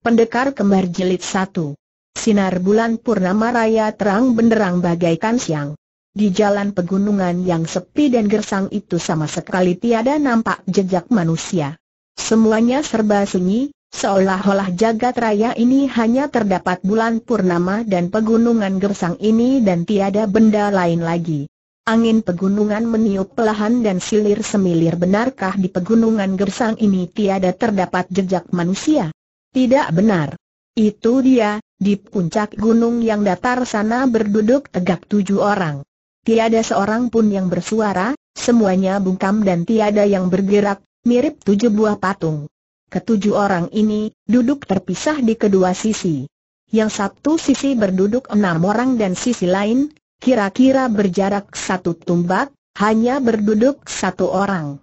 Pendekar Kembar Jilid satu. Sinar bulan Purnama Raya terang benderang bagaikan siang. Di jalan pegunungan yang sepi dan gersang itu sama sekali tiada nampak jejak manusia. Semuanya serba sunyi, seolah-olah jagat raya ini hanya terdapat bulan Purnama dan pegunungan gersang ini dan tiada benda lain lagi. Angin pegunungan meniup pelahan dan silir semilir benarkah di pegunungan gersang ini tiada terdapat jejak manusia? Tidak benar. Itu dia, di puncak gunung yang datar sana berduduk tegak tujuh orang. Tiada seorang pun yang bersuara, semuanya bungkam dan tiada yang bergerak, mirip tujuh buah patung. Ketujuh orang ini, duduk terpisah di kedua sisi. Yang satu sisi berduduk enam orang dan sisi lain, kira-kira berjarak satu tumbak, hanya berduduk satu orang.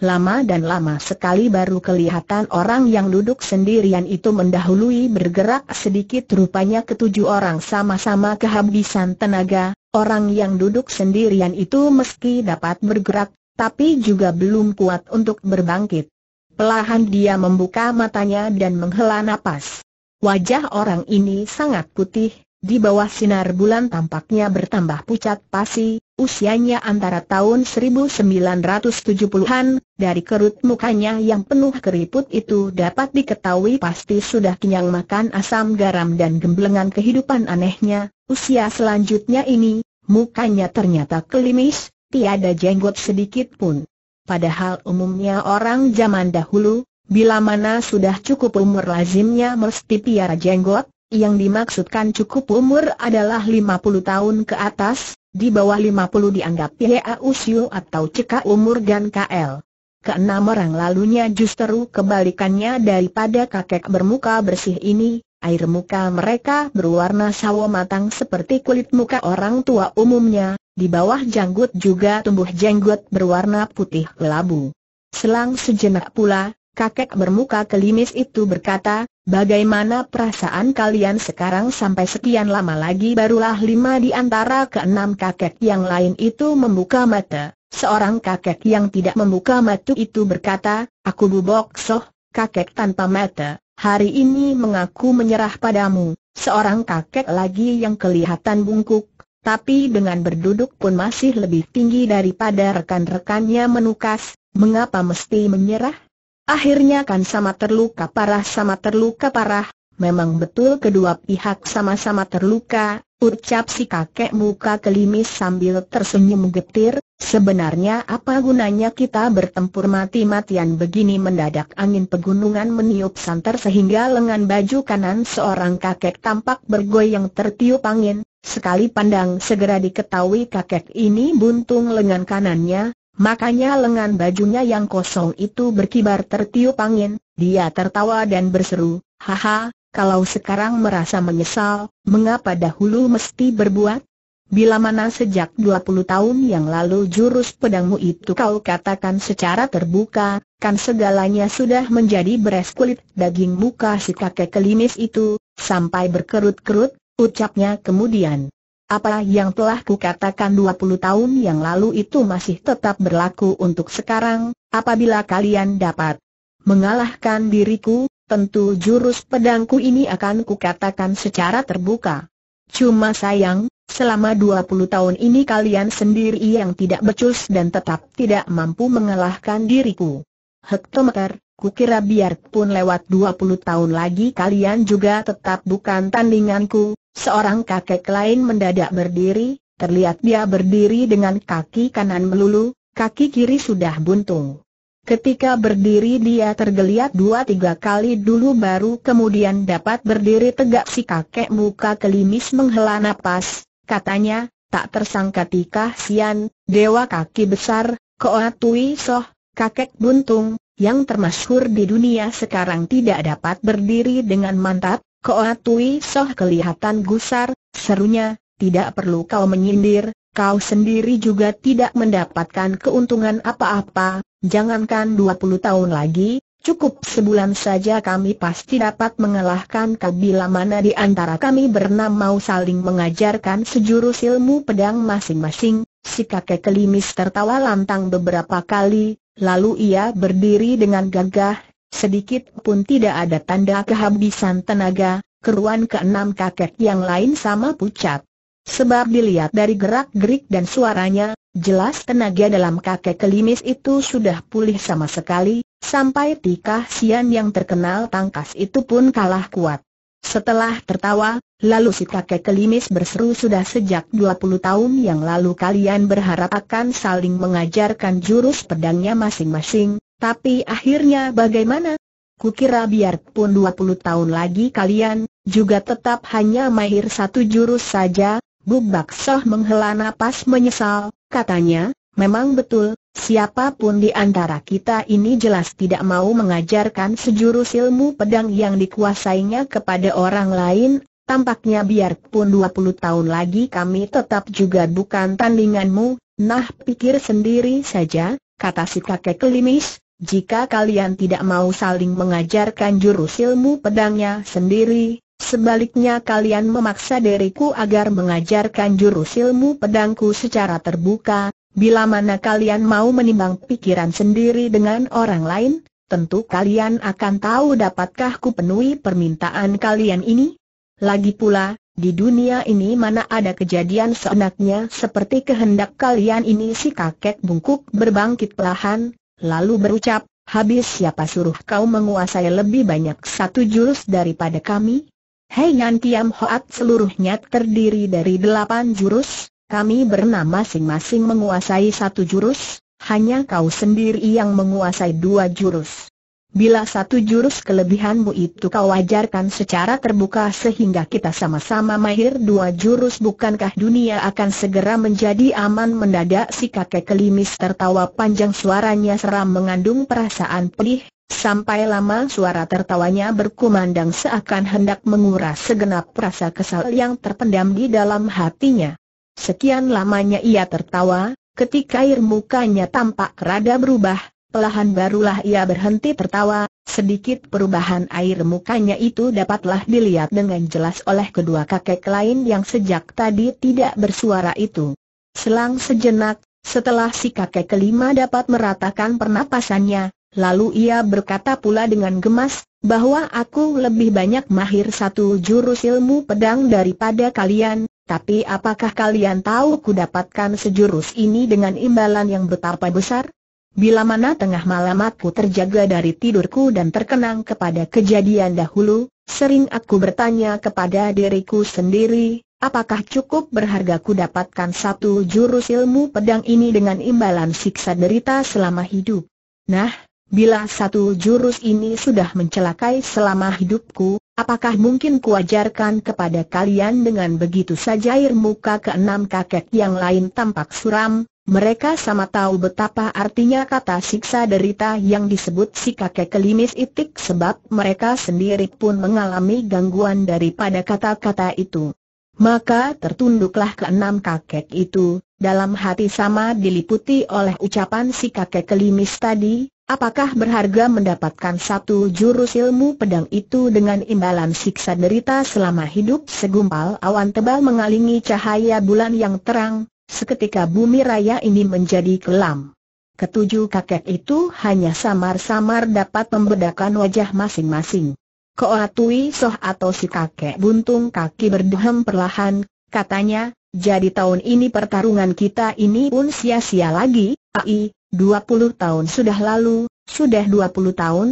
Lama dan lama sekali baru kelihatan orang yang duduk sendirian itu mendahului bergerak sedikit rupanya ketujuh orang sama-sama kehabisan tenaga, orang yang duduk sendirian itu meski dapat bergerak, tapi juga belum kuat untuk berbangkit. Pelahan dia membuka matanya dan menghela napas. Wajah orang ini sangat putih, di bawah sinar bulan tampaknya bertambah pucat pasi, usianya antara tahun 1970-an, dari kerut mukanya yang penuh keriput itu dapat diketahui pasti sudah kenyang makan asam garam dan gemblengan kehidupan anehnya, usia selanjutnya ini, mukanya ternyata kelimis, tiada jenggot sedikit pun. Padahal umumnya orang zaman dahulu, bila mana sudah cukup umur lazimnya mesti piara jenggot, yang dimaksudkan cukup umur adalah 50 tahun ke atas, di bawah 50 dianggap Ya Usiu atau Cika Umur dan KL. Keenam orang lalunya justru kebalikannya daripada kakek bermuka bersih ini, air muka mereka berwarna sawo matang seperti kulit muka orang tua umumnya, di bawah janggut juga tumbuh jenggot berwarna putih kelabu. Selang sejenak pula, kakek bermuka kelimis itu berkata, Bagaimana perasaan kalian sekarang sampai sekian lama lagi barulah lima di antara keenam kakek yang lain itu membuka mata. Seorang kakek yang tidak membuka mata itu berkata, Aku bubok soh, kakek tanpa mata, hari ini mengaku menyerah padamu. Seorang kakek lagi yang kelihatan bungkuk, tapi dengan berduduk pun masih lebih tinggi daripada rekan-rekannya menukas, mengapa mesti menyerah? Akhirnya kan sama terluka parah sama terluka parah, memang betul kedua pihak sama-sama terluka, ucap si kakek muka kelimis sambil tersenyum getir, sebenarnya apa gunanya kita bertempur mati-matian begini mendadak angin pegunungan meniup santer sehingga lengan baju kanan seorang kakek tampak bergoyang tertiup angin, Sekali pandang segera diketahui kakek ini buntung lengan kanannya, Makanya lengan bajunya yang kosong itu berkibar tertiup angin, dia tertawa dan berseru, Haha, kalau sekarang merasa menyesal, mengapa dahulu mesti berbuat? Bila mana sejak 20 tahun yang lalu jurus pedangmu itu kau katakan secara terbuka, kan segalanya sudah menjadi beres kulit daging muka si kakek kelimis itu, sampai berkerut-kerut, ucapnya kemudian. Apa yang telah kukatakan 20 tahun yang lalu itu masih tetap berlaku untuk sekarang, apabila kalian dapat mengalahkan diriku, tentu jurus pedangku ini akan kukatakan secara terbuka. Cuma sayang, selama 20 tahun ini kalian sendiri yang tidak becus dan tetap tidak mampu mengalahkan diriku. Hektometer, kukira biarpun lewat 20 tahun lagi kalian juga tetap bukan tandinganku, Seorang kakek lain mendadak berdiri, terlihat dia berdiri dengan kaki kanan melulu, kaki kiri sudah buntung. Ketika berdiri dia tergeliat dua tiga kali dulu baru kemudian dapat berdiri tegak si kakek muka kelimis menghela napas, katanya, tak tersangka tika sian, dewa kaki besar, koatui soh, kakek buntung, yang termasyhur di dunia sekarang tidak dapat berdiri dengan mantap, Koatui Soh kelihatan gusar, serunya, tidak perlu kau menyindir, kau sendiri juga tidak mendapatkan keuntungan apa-apa, jangankan 20 tahun lagi, cukup sebulan saja kami pasti dapat mengalahkan kau bila mana di antara kami bernam mau saling mengajarkan sejurus ilmu pedang masing-masing, si kakek kelimis tertawa lantang beberapa kali, lalu ia berdiri dengan gagah, Sedikit pun tidak ada tanda kehabisan tenaga, keruan keenam kakek yang lain sama pucat. Sebab dilihat dari gerak-gerik dan suaranya, jelas tenaga dalam kakek kelimis itu sudah pulih sama sekali, sampai Tika Sian yang terkenal tangkas itu pun kalah kuat. Setelah tertawa, lalu si kakek kelimis berseru sudah sejak 20 tahun yang lalu kalian berharap akan saling mengajarkan jurus pedangnya masing-masing, tapi akhirnya bagaimana? Kukira biarpun 20 tahun lagi kalian, juga tetap hanya mahir satu jurus saja, Buk Baksoh menghela napas menyesal, katanya, memang betul, siapapun di antara kita ini jelas tidak mau mengajarkan sejurus ilmu pedang yang dikuasainya kepada orang lain, tampaknya biarpun 20 tahun lagi kami tetap juga bukan tandinganmu, nah pikir sendiri saja, kata si kakek kelimis, jika kalian tidak mau saling mengajarkan jurus ilmu pedangnya sendiri, sebaliknya kalian memaksa diriku agar mengajarkan jurus ilmu pedangku secara terbuka, bila mana kalian mau menimbang pikiran sendiri dengan orang lain, tentu kalian akan tahu dapatkah ku penuhi permintaan kalian ini? Lagi pula, di dunia ini mana ada kejadian seenaknya seperti kehendak kalian ini si kakek bungkuk berbangkit pelahan, lalu berucap, habis siapa suruh kau menguasai lebih banyak satu jurus daripada kami? Hei Nyan Kiam Hoat seluruhnya terdiri dari delapan jurus, kami bernama masing-masing menguasai satu jurus, hanya kau sendiri yang menguasai dua jurus. Bila satu jurus kelebihanmu itu kau ajarkan secara terbuka sehingga kita sama-sama mahir dua jurus bukankah dunia akan segera menjadi aman mendadak si kakek kelimis tertawa panjang suaranya seram mengandung perasaan pedih, sampai lama suara tertawanya berkumandang seakan hendak menguras segenap rasa kesal yang terpendam di dalam hatinya. Sekian lamanya ia tertawa, ketika air mukanya tampak rada berubah, Pelahan barulah ia berhenti tertawa, sedikit perubahan air mukanya itu dapatlah dilihat dengan jelas oleh kedua kakek lain yang sejak tadi tidak bersuara itu. Selang sejenak, setelah si kakek kelima dapat meratakan pernapasannya, lalu ia berkata pula dengan gemas, bahwa aku lebih banyak mahir satu jurus ilmu pedang daripada kalian, tapi apakah kalian tahu ku dapatkan sejurus ini dengan imbalan yang betapa besar? Bila mana tengah malam aku terjaga dari tidurku dan terkenang kepada kejadian dahulu, sering aku bertanya kepada diriku sendiri, apakah cukup berharga ku dapatkan satu jurus ilmu pedang ini dengan imbalan siksa derita selama hidup. Nah, bila satu jurus ini sudah mencelakai selama hidupku, apakah mungkin kuajarkan kepada kalian dengan begitu saja air muka keenam kakek yang lain tampak suram, mereka sama tahu betapa artinya kata siksa derita yang disebut si kakek kelimis itik sebab mereka sendiri pun mengalami gangguan daripada kata-kata itu. Maka tertunduklah keenam kakek itu, dalam hati sama diliputi oleh ucapan si kakek kelimis tadi, apakah berharga mendapatkan satu jurus ilmu pedang itu dengan imbalan siksa derita selama hidup segumpal awan tebal mengalingi cahaya bulan yang terang, Seketika bumi raya ini menjadi kelam. Ketujuh kakek itu hanya samar-samar dapat membedakan wajah masing-masing. Koatui Soh atau si kakek buntung kaki berdehem perlahan, katanya, jadi tahun ini pertarungan kita ini pun sia-sia lagi, ai, 20 tahun sudah lalu, sudah 20 tahun,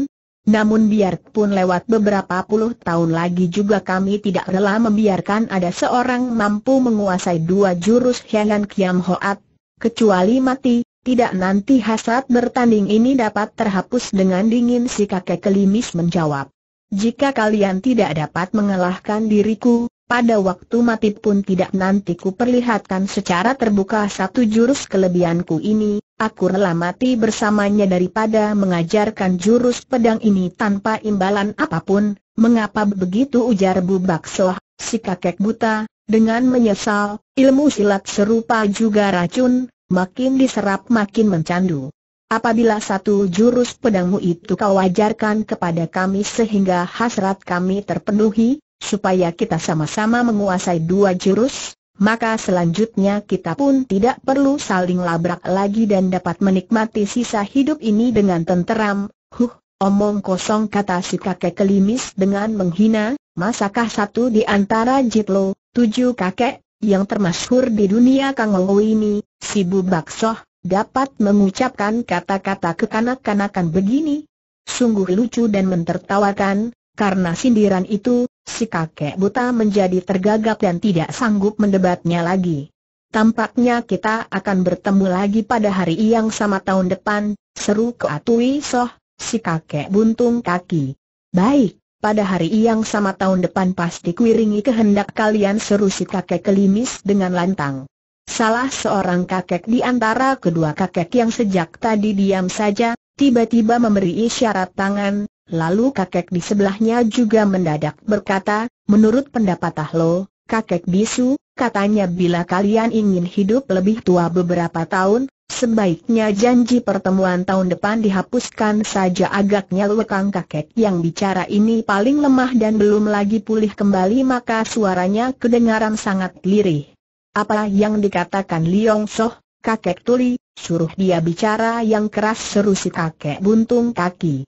namun biarpun lewat beberapa puluh tahun lagi juga kami tidak rela membiarkan ada seorang mampu menguasai dua jurus Hian Kiam Hoat, kecuali mati, tidak nanti hasad bertanding ini dapat terhapus dengan dingin si kakek kelimis menjawab. Jika kalian tidak dapat mengalahkan diriku, pada waktu mati pun tidak nanti ku perlihatkan secara terbuka satu jurus kelebihanku ini, aku rela mati bersamanya daripada mengajarkan jurus pedang ini tanpa imbalan apapun, mengapa begitu ujar Bu Baksoh, si kakek buta, dengan menyesal, ilmu silat serupa juga racun, makin diserap makin mencandu. Apabila satu jurus pedangmu itu kau ajarkan kepada kami sehingga hasrat kami terpenuhi, supaya kita sama-sama menguasai dua jurus, maka selanjutnya kita pun tidak perlu saling labrak lagi dan dapat menikmati sisa hidup ini dengan tenteram. Huh, omong kosong kata si kakek kelimis dengan menghina, masakah satu di antara Jitlo, tujuh kakek, yang termasyhur di dunia Kang ini, si bubaksoh, dapat mengucapkan kata-kata kekanak-kanakan begini? Sungguh lucu dan mentertawakan, karena sindiran itu, si kakek buta menjadi tergagap dan tidak sanggup mendebatnya lagi. Tampaknya kita akan bertemu lagi pada hari yang sama tahun depan, seru keatui soh, si kakek buntung kaki. Baik, pada hari yang sama tahun depan pasti kuiringi kehendak kalian seru si kakek kelimis dengan lantang. Salah seorang kakek di antara kedua kakek yang sejak tadi diam saja, tiba-tiba memberi isyarat tangan, Lalu kakek di sebelahnya juga mendadak berkata, menurut pendapat Tahlo, kakek bisu, katanya bila kalian ingin hidup lebih tua beberapa tahun, sebaiknya janji pertemuan tahun depan dihapuskan saja agaknya lekang kakek yang bicara ini paling lemah dan belum lagi pulih kembali maka suaranya kedengaran sangat lirih. Apa yang dikatakan Liong Soh, kakek tuli, suruh dia bicara yang keras seru si kakek buntung kaki.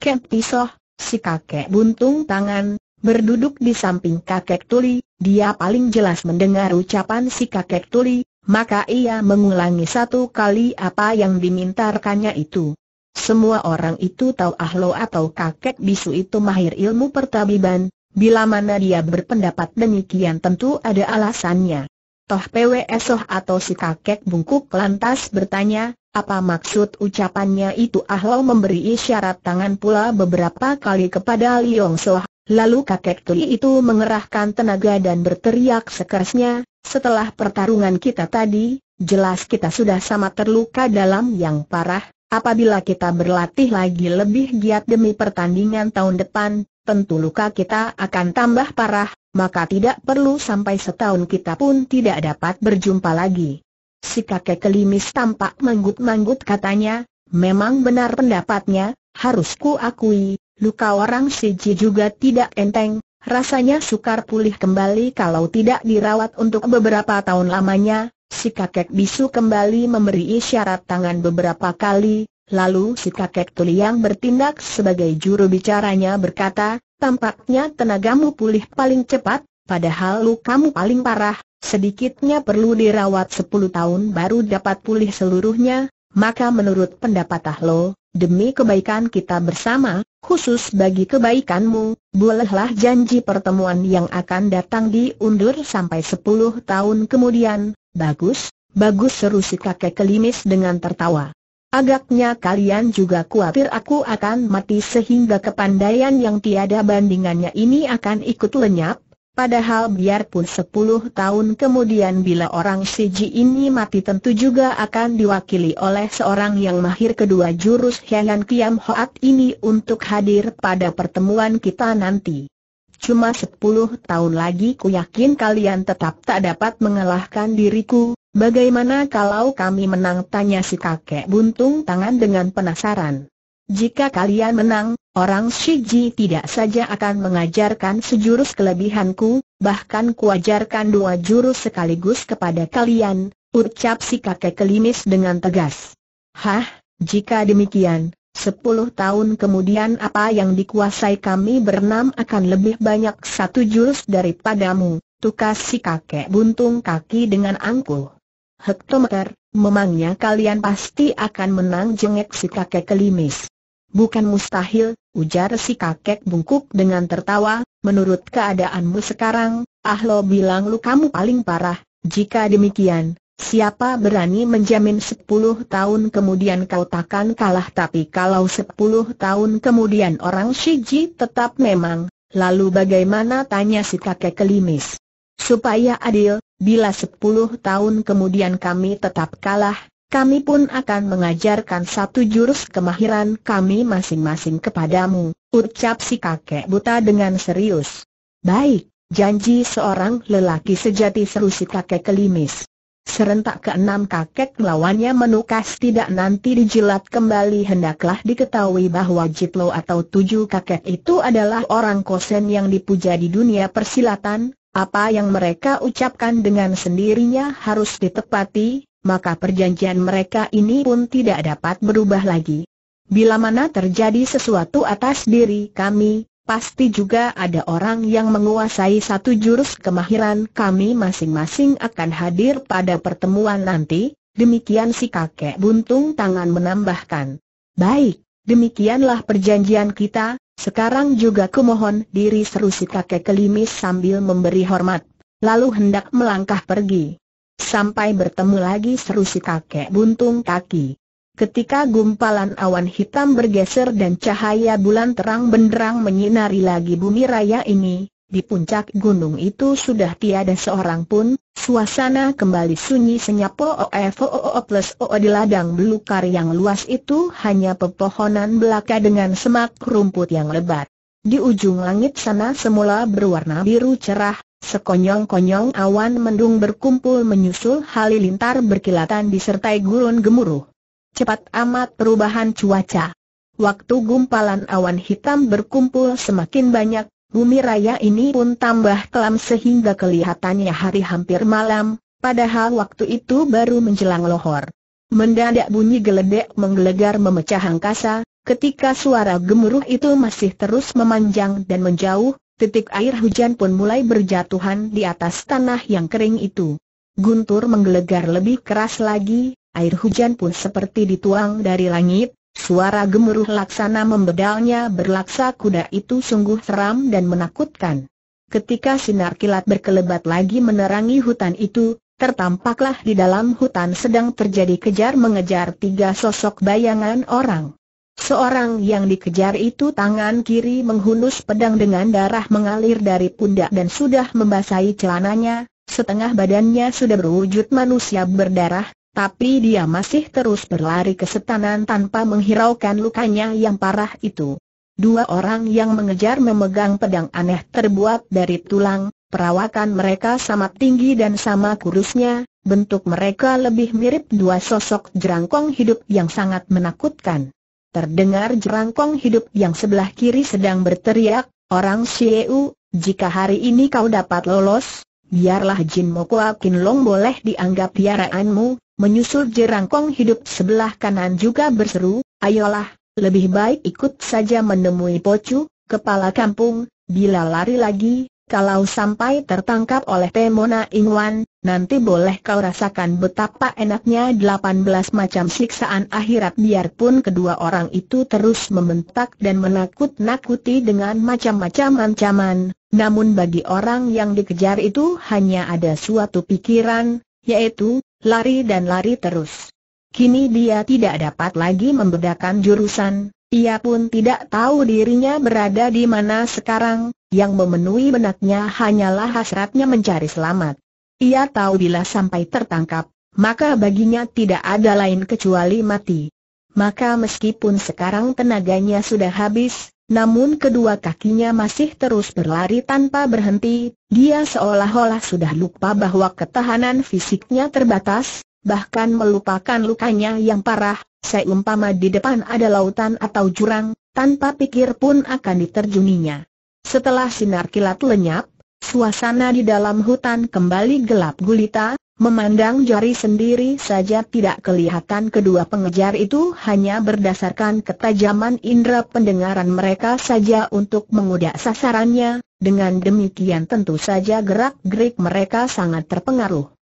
Kempisoh, Tisoh, si kakek buntung tangan, berduduk di samping kakek Tuli, dia paling jelas mendengar ucapan si kakek Tuli, maka ia mengulangi satu kali apa yang dimintarkannya itu. Semua orang itu tahu Ahlo atau kakek bisu itu mahir ilmu pertabiban, bila mana dia berpendapat demikian tentu ada alasannya. Toh PWSoh atau si kakek bungkuk lantas bertanya, apa maksud ucapannya itu Ahlau memberi isyarat tangan pula beberapa kali kepada Liong Soh, lalu kakek Tui itu mengerahkan tenaga dan berteriak sekerasnya, setelah pertarungan kita tadi, jelas kita sudah sama terluka dalam yang parah, apabila kita berlatih lagi lebih giat demi pertandingan tahun depan, tentu luka kita akan tambah parah, maka tidak perlu sampai setahun kita pun tidak dapat berjumpa lagi. Si kakek kelimis tampak manggut-manggut katanya, memang benar pendapatnya, harus ku akui, luka orang Siji juga tidak enteng, rasanya sukar pulih kembali kalau tidak dirawat untuk beberapa tahun lamanya. Si kakek bisu kembali memberi isyarat tangan beberapa kali, lalu si kakek tuli yang bertindak sebagai juru bicaranya berkata, tampaknya tenagamu pulih paling cepat, padahal kamu paling parah, Sedikitnya perlu dirawat 10 tahun baru dapat pulih seluruhnya, maka menurut pendapat Ahlo, demi kebaikan kita bersama, khusus bagi kebaikanmu, bolehlah janji pertemuan yang akan datang diundur sampai 10 tahun kemudian, bagus, bagus seru si kakek kelimis dengan tertawa. Agaknya kalian juga khawatir aku akan mati sehingga kepandaian yang tiada bandingannya ini akan ikut lenyap, Padahal biarpun 10 tahun kemudian bila orang Siji ini mati tentu juga akan diwakili oleh seorang yang mahir kedua jurus Hian Kiam Hoat ini untuk hadir pada pertemuan kita nanti. Cuma 10 tahun lagi ku yakin kalian tetap tak dapat mengalahkan diriku, bagaimana kalau kami menang tanya si kakek buntung tangan dengan penasaran. Jika kalian menang, Orang Shiji tidak saja akan mengajarkan sejurus kelebihanku, bahkan kuajarkan dua jurus sekaligus kepada kalian, ucap si kakek kelimis dengan tegas. Hah, jika demikian, sepuluh tahun kemudian apa yang dikuasai kami bernam akan lebih banyak satu jurus daripadamu, tukas si kakek buntung kaki dengan angkuh. Hektometer, memangnya kalian pasti akan menang jengek si kakek kelimis. Bukan mustahil, ujar si kakek bungkuk dengan tertawa, menurut keadaanmu sekarang, Ahlo bilang lu kamu paling parah, jika demikian, Siapa berani menjamin 10 tahun kemudian kau takkan kalah tapi kalau 10 tahun kemudian orang Shiji tetap memang, lalu bagaimana tanya si kakek kelimis? Supaya adil, bila sepuluh tahun kemudian kami tetap kalah, kami pun akan mengajarkan satu jurus kemahiran kami masing-masing kepadamu, ucap si kakek buta dengan serius. Baik, janji seorang lelaki sejati seru si kakek kelimis. Serentak keenam kakek melawannya menukas tidak nanti dijilat kembali hendaklah diketahui bahwa Jitlo atau tujuh kakek itu adalah orang kosen yang dipuja di dunia persilatan, apa yang mereka ucapkan dengan sendirinya harus ditepati, maka perjanjian mereka ini pun tidak dapat berubah lagi. Bila mana terjadi sesuatu atas diri kami, pasti juga ada orang yang menguasai satu jurus kemahiran kami masing-masing akan hadir pada pertemuan nanti, demikian si kakek buntung tangan menambahkan. Baik, demikianlah perjanjian kita, sekarang juga kumohon diri seru si kakek kelimis sambil memberi hormat, lalu hendak melangkah pergi. Sampai bertemu lagi seru si kakek buntung kaki. Ketika gumpalan awan hitam bergeser dan cahaya bulan terang benderang menyinari lagi bumi raya ini, di puncak gunung itu sudah tiada seorang pun, suasana kembali sunyi senyap OOFOOO oh, oh, eh, oh, plus OO di ladang belukar yang luas itu hanya pepohonan belaka dengan semak rumput yang lebat. Di ujung langit sana semula berwarna biru cerah, Sekonyong-konyong awan mendung berkumpul menyusul halilintar berkilatan disertai gurun gemuruh. Cepat amat perubahan cuaca. Waktu gumpalan awan hitam berkumpul semakin banyak, bumi raya ini pun tambah kelam sehingga kelihatannya hari hampir malam, padahal waktu itu baru menjelang lohor. Mendadak bunyi geledek menggelegar memecah angkasa, ketika suara gemuruh itu masih terus memanjang dan menjauh, Titik air hujan pun mulai berjatuhan di atas tanah yang kering itu. Guntur menggelegar lebih keras lagi, air hujan pun seperti dituang dari langit, suara gemuruh laksana membedalnya berlaksa kuda itu sungguh seram dan menakutkan. Ketika sinar kilat berkelebat lagi menerangi hutan itu, tertampaklah di dalam hutan sedang terjadi kejar-mengejar tiga sosok bayangan orang. Seorang yang dikejar itu tangan kiri menghunus pedang dengan darah mengalir dari pundak dan sudah membasahi celananya, setengah badannya sudah berwujud manusia berdarah, tapi dia masih terus berlari ke setanan tanpa menghiraukan lukanya yang parah itu. Dua orang yang mengejar memegang pedang aneh terbuat dari tulang, perawakan mereka sama tinggi dan sama kurusnya, bentuk mereka lebih mirip dua sosok jerangkong hidup yang sangat menakutkan terdengar jerangkong hidup yang sebelah kiri sedang berteriak, Orang Xiu, jika hari ini kau dapat lolos, biarlah Jin Mokua Long boleh dianggap piaraanmu. menyusul jerangkong hidup sebelah kanan juga berseru, ayolah, lebih baik ikut saja menemui Pocu, kepala kampung, bila lari lagi, kalau sampai tertangkap oleh Temona Ingwan, nanti boleh kau rasakan betapa enaknya 18 macam siksaan akhirat biarpun kedua orang itu terus membentak dan menakut-nakuti dengan macam-macam ancaman. Namun bagi orang yang dikejar itu hanya ada suatu pikiran, yaitu, lari dan lari terus. Kini dia tidak dapat lagi membedakan jurusan, ia pun tidak tahu dirinya berada di mana sekarang, yang memenuhi benaknya hanyalah hasratnya mencari selamat. Ia tahu bila sampai tertangkap, maka baginya tidak ada lain kecuali mati. Maka meskipun sekarang tenaganya sudah habis, namun kedua kakinya masih terus berlari tanpa berhenti, dia seolah-olah sudah lupa bahwa ketahanan fisiknya terbatas, bahkan melupakan lukanya yang parah, seumpama di depan ada lautan atau jurang, tanpa pikir pun akan diterjuninya. Setelah sinar kilat lenyap, suasana di dalam hutan kembali gelap gulita, memandang jari sendiri saja tidak kelihatan kedua pengejar itu hanya berdasarkan ketajaman indera pendengaran mereka saja untuk mengudak sasarannya, dengan demikian tentu saja gerak-gerik mereka sangat terpengaruh.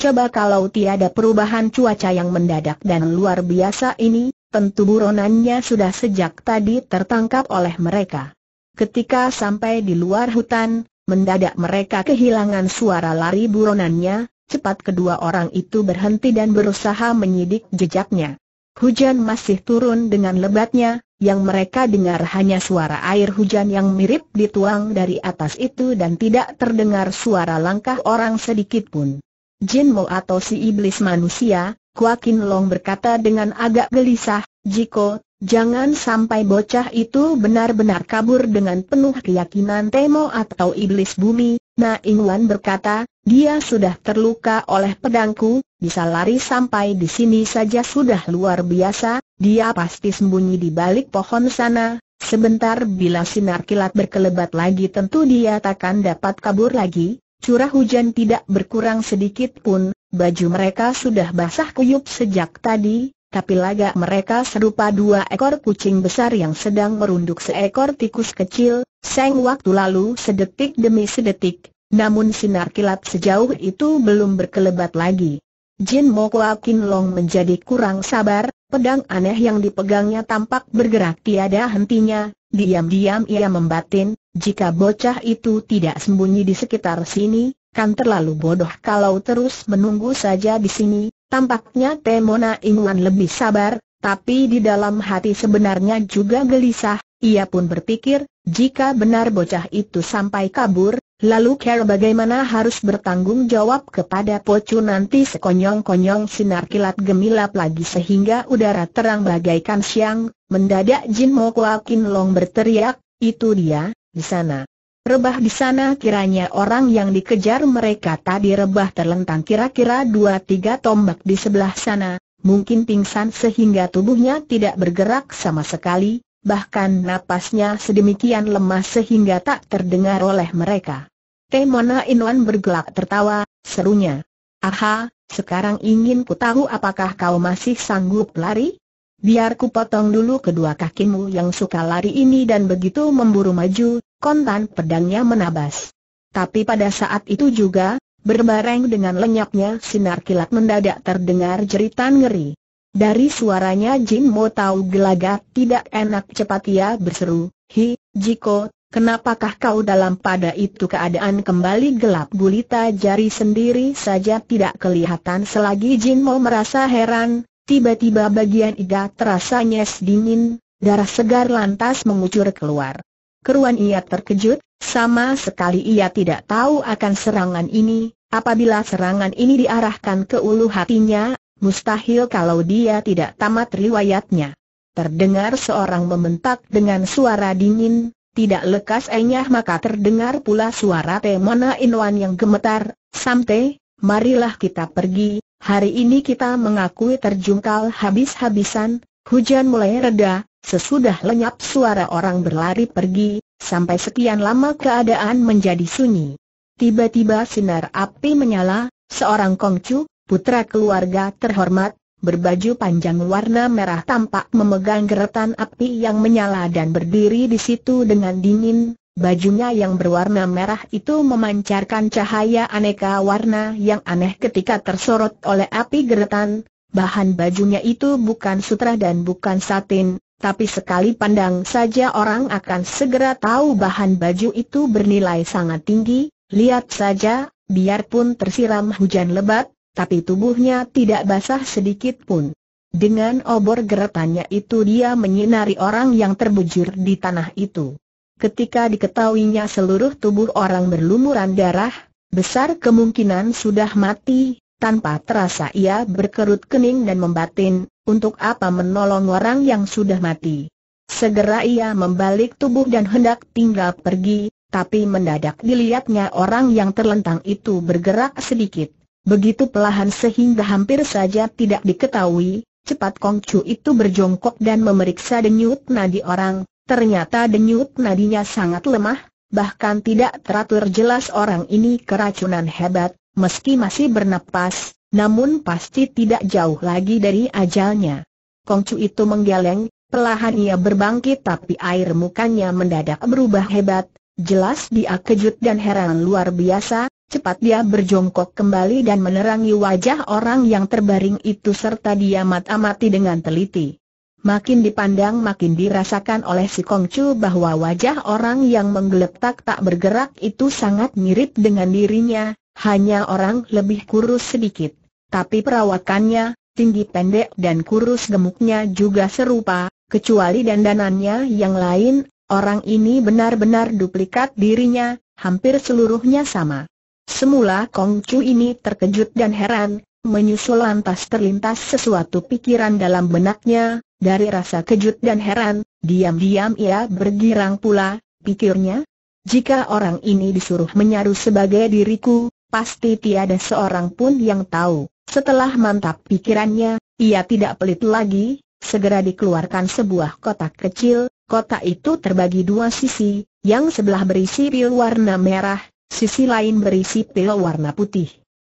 Coba kalau tiada perubahan cuaca yang mendadak dan luar biasa ini, tentu buronannya sudah sejak tadi tertangkap oleh mereka. Ketika sampai di luar hutan, mendadak mereka kehilangan suara lari buronannya, cepat kedua orang itu berhenti dan berusaha menyidik jejaknya. Hujan masih turun dengan lebatnya, yang mereka dengar hanya suara air hujan yang mirip dituang dari atas itu dan tidak terdengar suara langkah orang sedikit pun. Jin Mo atau si iblis manusia, Kuakin Long berkata dengan agak gelisah, Jiko, Jangan sampai bocah itu benar-benar kabur dengan penuh keyakinan Temo atau Iblis Bumi, Na Ingwan berkata, dia sudah terluka oleh pedangku, bisa lari sampai di sini saja sudah luar biasa, dia pasti sembunyi di balik pohon sana, sebentar bila sinar kilat berkelebat lagi tentu dia takkan dapat kabur lagi, curah hujan tidak berkurang sedikit pun, baju mereka sudah basah kuyup sejak tadi, tapi laga mereka serupa dua ekor kucing besar yang sedang merunduk seekor tikus kecil, seng waktu lalu sedetik demi sedetik, namun sinar kilat sejauh itu belum berkelebat lagi. Jin Mokwa Long menjadi kurang sabar, pedang aneh yang dipegangnya tampak bergerak tiada hentinya, diam-diam ia membatin, jika bocah itu tidak sembunyi di sekitar sini, kan terlalu bodoh kalau terus menunggu saja di sini, Tampaknya Temona Ingwan lebih sabar, tapi di dalam hati sebenarnya juga gelisah, ia pun berpikir, jika benar bocah itu sampai kabur, lalu Carol bagaimana harus bertanggung jawab kepada Pocu nanti sekonyong-konyong sinar kilat gemilap lagi sehingga udara terang bagaikan siang, mendadak Jin Mo Kin Long berteriak, itu dia, di sana. Rebah di sana kiranya orang yang dikejar mereka tadi rebah terlentang kira-kira dua tiga tombak di sebelah sana, mungkin pingsan sehingga tubuhnya tidak bergerak sama sekali, bahkan napasnya sedemikian lemah sehingga tak terdengar oleh mereka. Temona Inwan bergelak tertawa, serunya. Aha, sekarang ingin ku tahu apakah kau masih sanggup lari? biar ku potong dulu kedua kakimu yang suka lari ini dan begitu memburu maju, kontan pedangnya menabas. Tapi pada saat itu juga, berbareng dengan lenyapnya sinar kilat mendadak terdengar jeritan ngeri. Dari suaranya Jin Mo tahu gelagat tidak enak cepat ia berseru, Hi, Jiko, Kenapakah kau dalam pada itu keadaan kembali gelap gulita jari sendiri saja tidak kelihatan selagi Jin Mo merasa heran, Tiba-tiba bagian iga terasa nyes dingin, darah segar lantas mengucur keluar. Keruan ia terkejut, sama sekali ia tidak tahu akan serangan ini, apabila serangan ini diarahkan ke ulu hatinya, mustahil kalau dia tidak tamat riwayatnya. Terdengar seorang membentak dengan suara dingin, tidak lekas enyah maka terdengar pula suara Temona Inwan yang gemetar, Samte, marilah kita pergi, Hari ini kita mengakui terjungkal habis-habisan, hujan mulai reda, sesudah lenyap suara orang berlari pergi, sampai sekian lama keadaan menjadi sunyi. Tiba-tiba sinar api menyala, seorang Kongcu, putra keluarga terhormat, berbaju panjang warna merah tampak memegang geretan api yang menyala dan berdiri di situ dengan dingin, Bajunya yang berwarna merah itu memancarkan cahaya aneka warna yang aneh ketika tersorot oleh api geretan. Bahan bajunya itu bukan sutra dan bukan satin, tapi sekali pandang saja orang akan segera tahu bahan baju itu bernilai sangat tinggi. Lihat saja, biarpun tersiram hujan lebat, tapi tubuhnya tidak basah sedikit pun. Dengan obor geretannya itu dia menyinari orang yang terbujur di tanah itu. Ketika diketahuinya seluruh tubuh orang berlumuran darah, besar kemungkinan sudah mati, tanpa terasa ia berkerut kening dan membatin, untuk apa menolong orang yang sudah mati. Segera ia membalik tubuh dan hendak tinggal pergi, tapi mendadak dilihatnya orang yang terlentang itu bergerak sedikit. Begitu pelahan sehingga hampir saja tidak diketahui, cepat Kongcu itu berjongkok dan memeriksa denyut nadi orang, Ternyata denyut nadinya sangat lemah, bahkan tidak teratur jelas orang ini keracunan hebat, meski masih bernapas, namun pasti tidak jauh lagi dari ajalnya. Kongcu itu menggeleng, Pelahan ia berbangkit tapi air mukanya mendadak berubah hebat, jelas dia kejut dan heran luar biasa, cepat dia berjongkok kembali dan menerangi wajah orang yang terbaring itu serta dia mat-amati dengan teliti. Makin dipandang makin dirasakan oleh si Kongcu bahwa wajah orang yang menggeletak tak bergerak itu sangat mirip dengan dirinya, hanya orang lebih kurus sedikit. Tapi perawakannya, tinggi pendek dan kurus gemuknya juga serupa, kecuali dandanannya yang lain, orang ini benar-benar duplikat dirinya, hampir seluruhnya sama. Semula Kongcu ini terkejut dan heran, menyusul lantas terlintas sesuatu pikiran dalam benaknya, dari rasa kejut dan heran, diam-diam ia bergirang pula, pikirnya. Jika orang ini disuruh menyaruh sebagai diriku, pasti tiada seorang pun yang tahu. Setelah mantap pikirannya, ia tidak pelit lagi, segera dikeluarkan sebuah kotak kecil, kotak itu terbagi dua sisi, yang sebelah berisi pil warna merah, sisi lain berisi pil warna putih.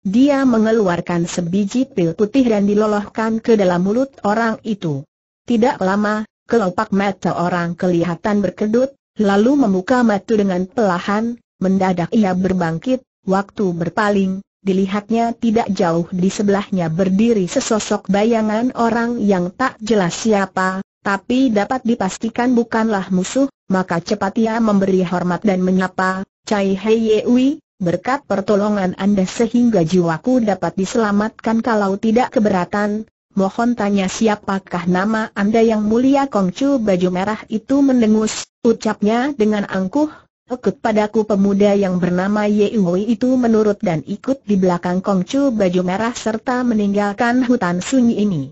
Dia mengeluarkan sebiji pil putih dan dilolohkan ke dalam mulut orang itu. Tidak lama, kelopak mata orang kelihatan berkedut, lalu membuka mata dengan pelahan, mendadak ia berbangkit, waktu berpaling, dilihatnya tidak jauh di sebelahnya berdiri sesosok bayangan orang yang tak jelas siapa, tapi dapat dipastikan bukanlah musuh, maka cepat ia memberi hormat dan menyapa, Cai Hei berkat pertolongan Anda sehingga jiwaku dapat diselamatkan kalau tidak keberatan, mohon tanya siapakah nama Anda yang mulia Kongcu baju merah itu mendengus, ucapnya dengan angkuh, Ikut padaku pemuda yang bernama Ye itu menurut dan ikut di belakang Kongcu baju merah serta meninggalkan hutan sunyi ini.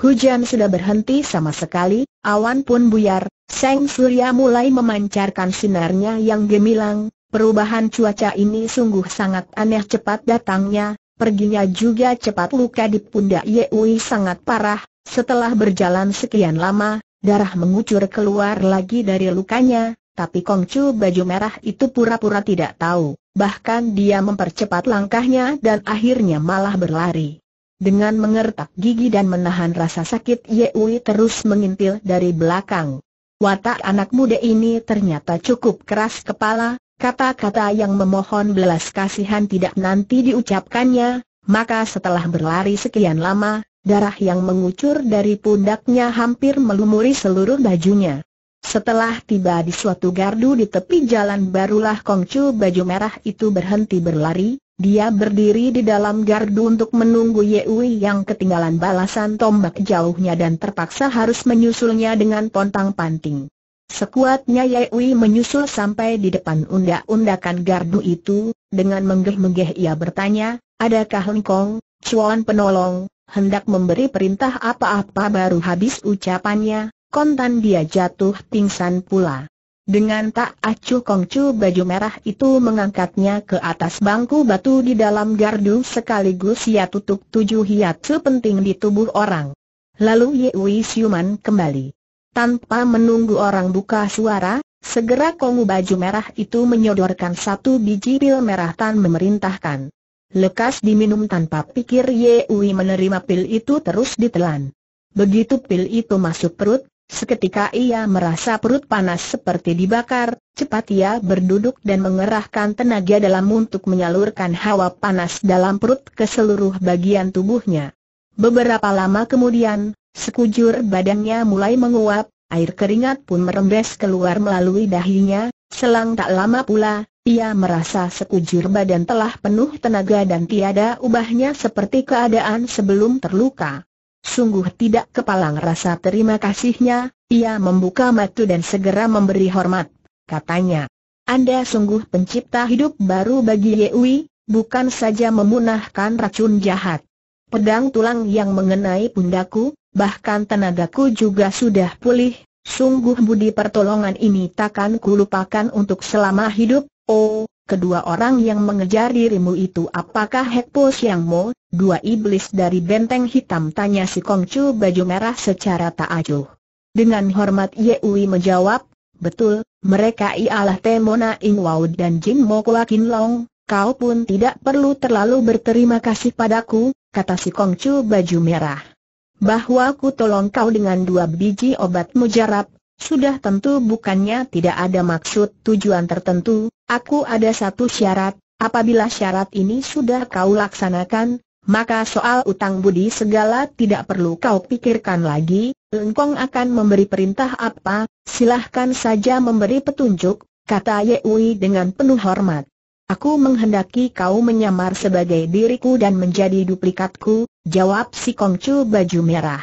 Hujan sudah berhenti sama sekali, awan pun buyar, Seng Surya mulai memancarkan sinarnya yang gemilang, perubahan cuaca ini sungguh sangat aneh cepat datangnya, perginya juga cepat luka di pundak Yewi sangat parah, setelah berjalan sekian lama, darah mengucur keluar lagi dari lukanya, tapi Kongcu baju merah itu pura-pura tidak tahu, bahkan dia mempercepat langkahnya dan akhirnya malah berlari. Dengan mengertak gigi dan menahan rasa sakit Yewi terus mengintil dari belakang. Watak anak muda ini ternyata cukup keras kepala, Kata-kata yang memohon belas kasihan tidak nanti diucapkannya, maka setelah berlari sekian lama, darah yang mengucur dari pundaknya hampir melumuri seluruh bajunya. Setelah tiba di suatu gardu di tepi jalan barulah Kongcu baju merah itu berhenti berlari, dia berdiri di dalam gardu untuk menunggu Yewi yang ketinggalan balasan tombak jauhnya dan terpaksa harus menyusulnya dengan pontang-panting. Sekuatnya Yewi menyusul sampai di depan undak-undakan gardu itu, dengan menggeh-menggeh ia bertanya, adakah Hengkong, Chuan penolong, hendak memberi perintah apa-apa baru habis ucapannya, kontan dia jatuh pingsan pula. Dengan tak acuh kongcu baju merah itu mengangkatnya ke atas bangku batu di dalam gardu sekaligus ia tutup tujuh hiat sepenting di tubuh orang. Lalu Yewi siuman kembali. Tanpa menunggu orang buka suara, segera kongu baju merah itu menyodorkan satu biji pil merah tan memerintahkan. Lekas diminum tanpa pikir Yewi menerima pil itu terus ditelan. Begitu pil itu masuk perut, seketika ia merasa perut panas seperti dibakar, cepat ia berduduk dan mengerahkan tenaga dalam untuk menyalurkan hawa panas dalam perut ke seluruh bagian tubuhnya. Beberapa lama kemudian, Sekujur badannya mulai menguap, air keringat pun merembes keluar melalui dahinya, selang tak lama pula, ia merasa sekujur badan telah penuh tenaga dan tiada ubahnya seperti keadaan sebelum terluka. Sungguh tidak kepalang rasa terima kasihnya, ia membuka mata dan segera memberi hormat. Katanya, Anda sungguh pencipta hidup baru bagi Yewi, bukan saja memunahkan racun jahat. Pedang tulang yang mengenai pundaku, bahkan tenagaku juga sudah pulih, sungguh budi pertolongan ini takkan kulupakan untuk selama hidup, oh, kedua orang yang mengejar dirimu itu apakah Hekpo Siang Mo, dua iblis dari benteng hitam tanya si Kongcu baju merah secara tak acuh. Dengan hormat Ye Ui menjawab, betul, mereka ialah Temona Ing Wau dan Jin Mo Kin Long, kau pun tidak perlu terlalu berterima kasih padaku, kata si Kongcu baju merah bahwa ku tolong kau dengan dua biji obat mujarab, sudah tentu bukannya tidak ada maksud tujuan tertentu, aku ada satu syarat, apabila syarat ini sudah kau laksanakan, maka soal utang budi segala tidak perlu kau pikirkan lagi, Lengkong akan memberi perintah apa, silahkan saja memberi petunjuk, kata Yewi dengan penuh hormat. Aku menghendaki kau menyamar sebagai diriku dan menjadi duplikatku, jawab si Kongcu baju merah.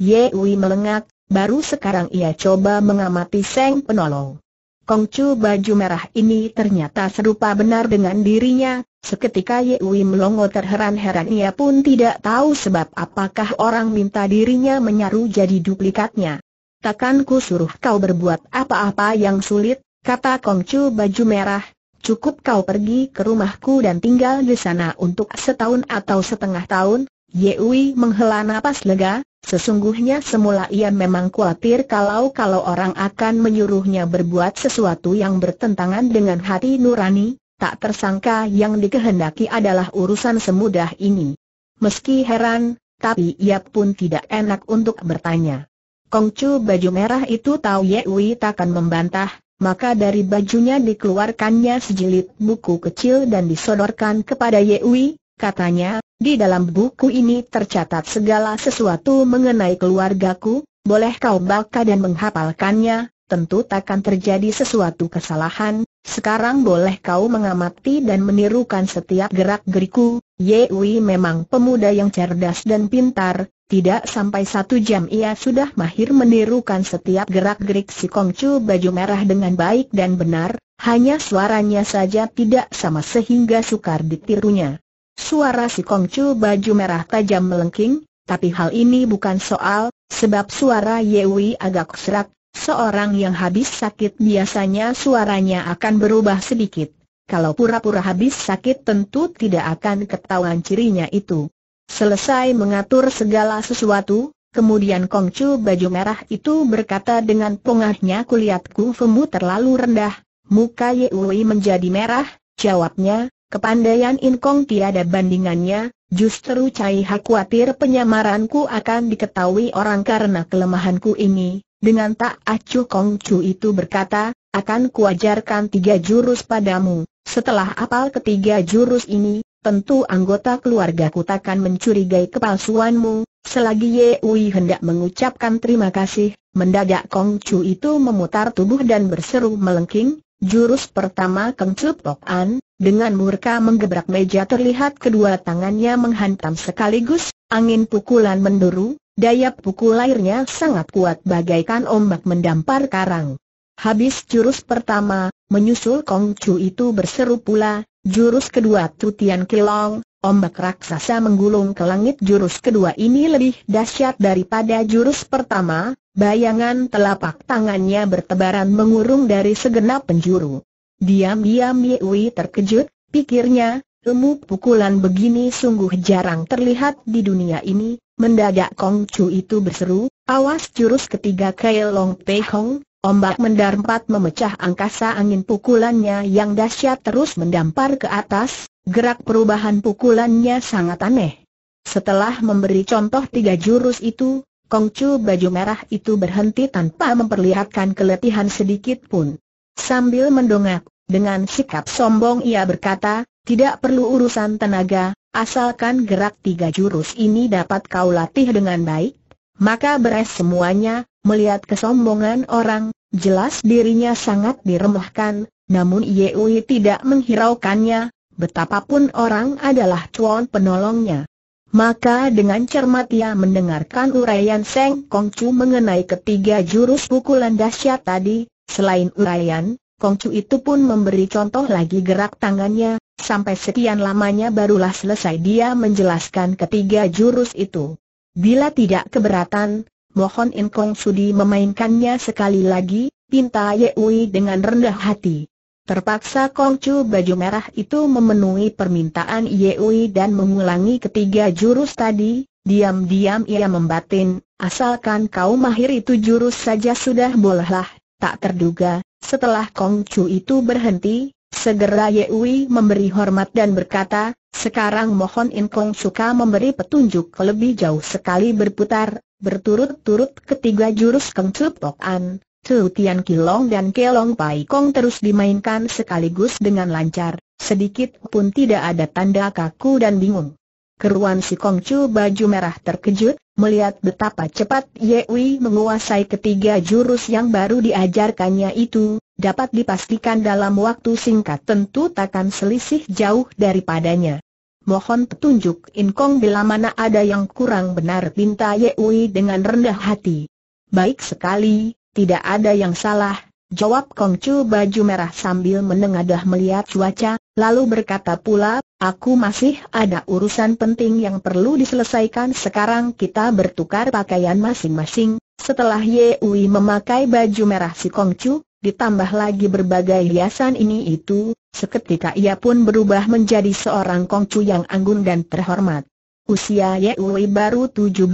Ye Wei melengak, baru sekarang ia coba mengamati Seng penolong. Kongcu baju merah ini ternyata serupa benar dengan dirinya, seketika Ye Wei melongo terheran-heran ia pun tidak tahu sebab apakah orang minta dirinya menyaru jadi duplikatnya. Takkan ku suruh kau berbuat apa-apa yang sulit, kata Kongcu baju merah, Cukup kau pergi ke rumahku dan tinggal di sana untuk setahun atau setengah tahun, Yui menghela napas lega, sesungguhnya semula ia memang khawatir kalau-kalau orang akan menyuruhnya berbuat sesuatu yang bertentangan dengan hati nurani, tak tersangka yang dikehendaki adalah urusan semudah ini. Meski heran, tapi ia pun tidak enak untuk bertanya. Kongcu baju merah itu tahu Yui takkan membantah, maka dari bajunya dikeluarkannya sejilid buku kecil dan disodorkan kepada Yewi, katanya, di dalam buku ini tercatat segala sesuatu mengenai keluargaku, boleh kau baca dan menghafalkannya, tentu takkan terjadi sesuatu kesalahan, sekarang boleh kau mengamati dan menirukan setiap gerak-geriku, Yewi memang pemuda yang cerdas dan pintar, tidak sampai satu jam ia sudah mahir menirukan setiap gerak-gerik si Kongcu baju merah dengan baik dan benar, hanya suaranya saja tidak sama sehingga sukar ditirunya. Suara si Kongcu baju merah tajam melengking, tapi hal ini bukan soal, sebab suara Yewi agak serak, seorang yang habis sakit biasanya suaranya akan berubah sedikit. Kalau pura-pura habis sakit tentu tidak akan ketahuan cirinya itu. Selesai mengatur segala sesuatu, kemudian Kong Chu baju merah itu berkata dengan pongahnya kulihat kungfumu terlalu rendah, muka Ye Wei menjadi merah, jawabnya, kepandaian Kong tiada bandingannya, justru Cai Ha khawatir penyamaranku akan diketahui orang karena kelemahanku ini, dengan tak acuh Chu itu berkata, akan kuajarkan tiga jurus padamu. Setelah apal ketiga jurus ini, tentu anggota keluargaku takkan mencurigai kepalsuanmu. Selagi Ye Wei hendak mengucapkan terima kasih, mendadak Kong Chu itu memutar tubuh dan berseru melengking, jurus pertama Kong Chu Pok An, dengan murka menggebrak meja terlihat kedua tangannya menghantam sekaligus, angin pukulan menduru, daya pukul airnya sangat kuat bagaikan ombak mendampar karang. Habis jurus pertama, menyusul Kong Chu itu berseru pula, Jurus kedua Tutian Kilong, ombak raksasa menggulung ke langit jurus kedua ini lebih dahsyat daripada jurus pertama, bayangan telapak tangannya bertebaran mengurung dari segenap penjuru. Diam-diam Yewi terkejut, pikirnya, ilmu pukulan begini sungguh jarang terlihat di dunia ini, mendadak Kong Chu itu berseru, awas jurus ketiga Kailong Pei Kong, Ombak mendarat memecah angkasa angin pukulannya yang dahsyat terus mendampar ke atas, gerak perubahan pukulannya sangat aneh. Setelah memberi contoh tiga jurus itu, Kongcu baju merah itu berhenti tanpa memperlihatkan keletihan sedikit pun. Sambil mendongak, dengan sikap sombong ia berkata, tidak perlu urusan tenaga, asalkan gerak tiga jurus ini dapat kau latih dengan baik, maka beres semuanya, melihat kesombongan orang, jelas dirinya sangat diremehkan, namun Yeui tidak menghiraukannya, betapapun orang adalah cuan penolongnya. Maka dengan cermat ia mendengarkan uraian Seng Kongcu mengenai ketiga jurus pukulan dahsyat tadi, selain uraian, Kongcu itu pun memberi contoh lagi gerak tangannya, sampai sekian lamanya barulah selesai dia menjelaskan ketiga jurus itu. Bila tidak keberatan, mohon Inkong Sudi memainkannya sekali lagi, pinta Yeui dengan rendah hati. Terpaksa Kong Chu baju merah itu memenuhi permintaan Yeui dan mengulangi ketiga jurus tadi, diam-diam ia membatin, asalkan kau mahir itu jurus saja sudah bolehlah, tak terduga, setelah Kong Chu itu berhenti, segera Yeui memberi hormat dan berkata, sekarang Mohon Inkong suka memberi petunjuk lebih jauh sekali berputar, berturut-turut ketiga jurus Keng An, Chu Tian Kilong dan Kelong Pai Kong terus dimainkan sekaligus dengan lancar, sedikit pun tidak ada tanda kaku dan bingung. Keruan si Kong Chu baju merah terkejut, Melihat betapa cepat Ye Wei menguasai ketiga jurus yang baru diajarkannya itu, dapat dipastikan dalam waktu singkat tentu takkan selisih jauh daripadanya. Mohon petunjuk In Inkong bila mana ada yang kurang benar pinta Wei dengan rendah hati. Baik sekali, tidak ada yang salah, jawab Kongcu baju merah sambil menengadah melihat cuaca, lalu berkata pula, Aku masih ada urusan penting yang perlu diselesaikan sekarang kita bertukar pakaian masing-masing. Setelah Ye Wei memakai baju merah si Kongcu, ditambah lagi berbagai hiasan ini itu, seketika ia pun berubah menjadi seorang Kongcu yang anggun dan terhormat. Usia Ye Wei baru 17,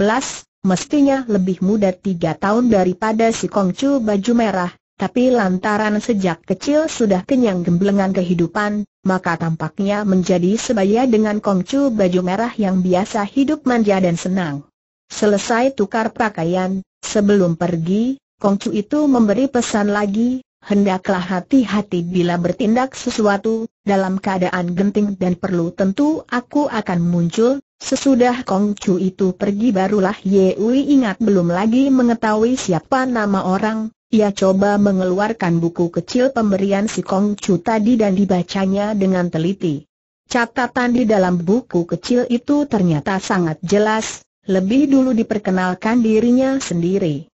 mestinya lebih muda 3 tahun daripada si Kongcu baju merah, tapi lantaran sejak kecil sudah kenyang gemblengan kehidupan, maka tampaknya menjadi sebaya dengan kongcu baju merah yang biasa hidup manja dan senang. Selesai tukar pakaian, sebelum pergi, kongcu itu memberi pesan lagi, hendaklah hati-hati bila bertindak sesuatu, dalam keadaan genting dan perlu tentu aku akan muncul, Sesudah Kongcu itu pergi barulah Ye Ui ingat belum lagi mengetahui siapa nama orang, ia coba mengeluarkan buku kecil pemberian si Kong Chu tadi dan dibacanya dengan teliti. Catatan di dalam buku kecil itu ternyata sangat jelas, lebih dulu diperkenalkan dirinya sendiri.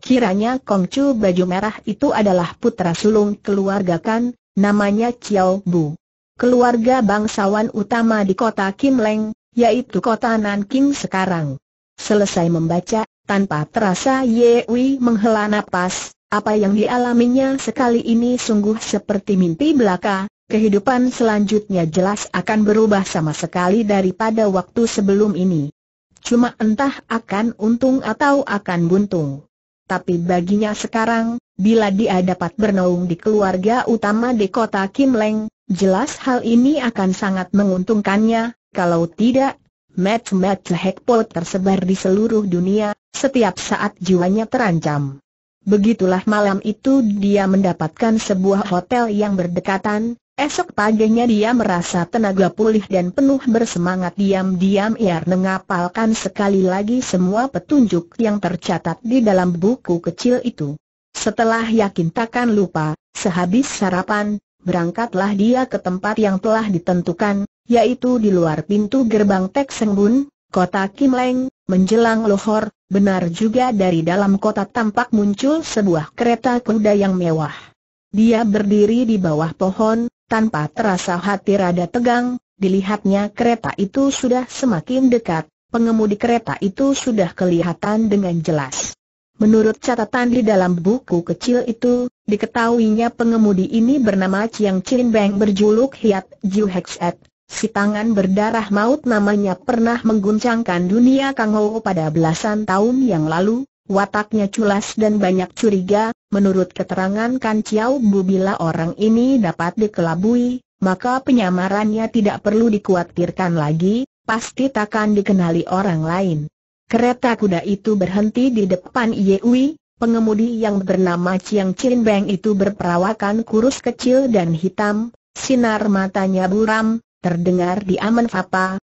Kiranya Kong Chu baju merah itu adalah putra sulung keluarga Kan, namanya Chiao Bu. Keluarga bangsawan utama di kota Kim Leng, yaitu kota Nanking sekarang. Selesai membaca, tanpa terasa Ye Wei menghela nafas. apa yang dialaminya sekali ini sungguh seperti mimpi belaka, kehidupan selanjutnya jelas akan berubah sama sekali daripada waktu sebelum ini. Cuma entah akan untung atau akan buntung. Tapi baginya sekarang, bila dia dapat bernaung di keluarga utama di kota Kim Leng, jelas hal ini akan sangat menguntungkannya, kalau tidak Mat-mat Hekpol tersebar di seluruh dunia, setiap saat jiwanya terancam. Begitulah malam itu dia mendapatkan sebuah hotel yang berdekatan, esok paginya dia merasa tenaga pulih dan penuh bersemangat diam-diam ia mengapalkan sekali lagi semua petunjuk yang tercatat di dalam buku kecil itu. Setelah yakin takkan lupa, sehabis sarapan, berangkatlah dia ke tempat yang telah ditentukan, yaitu di luar pintu gerbang Tek Seng kota Kim Leng, menjelang Lohor, benar juga dari dalam kota tampak muncul sebuah kereta kuda yang mewah. Dia berdiri di bawah pohon, tanpa terasa hati rada tegang, dilihatnya kereta itu sudah semakin dekat, pengemudi kereta itu sudah kelihatan dengan jelas. Menurut catatan di dalam buku kecil itu, diketahuinya pengemudi ini bernama Chiang Chin Beng berjuluk Hiat Jiu Hexet, Si tangan berdarah maut namanya pernah mengguncangkan dunia Kang Ho pada belasan tahun yang lalu, wataknya culas dan banyak curiga, menurut keterangan Kan Chiao Bu bila orang ini dapat dikelabui, maka penyamarannya tidak perlu dikhawatirkan lagi, pasti takkan dikenali orang lain. Kereta kuda itu berhenti di depan Yewi, pengemudi yang bernama Chiang Chin Beng itu berperawakan kurus kecil dan hitam, sinar matanya buram, Terdengar di aman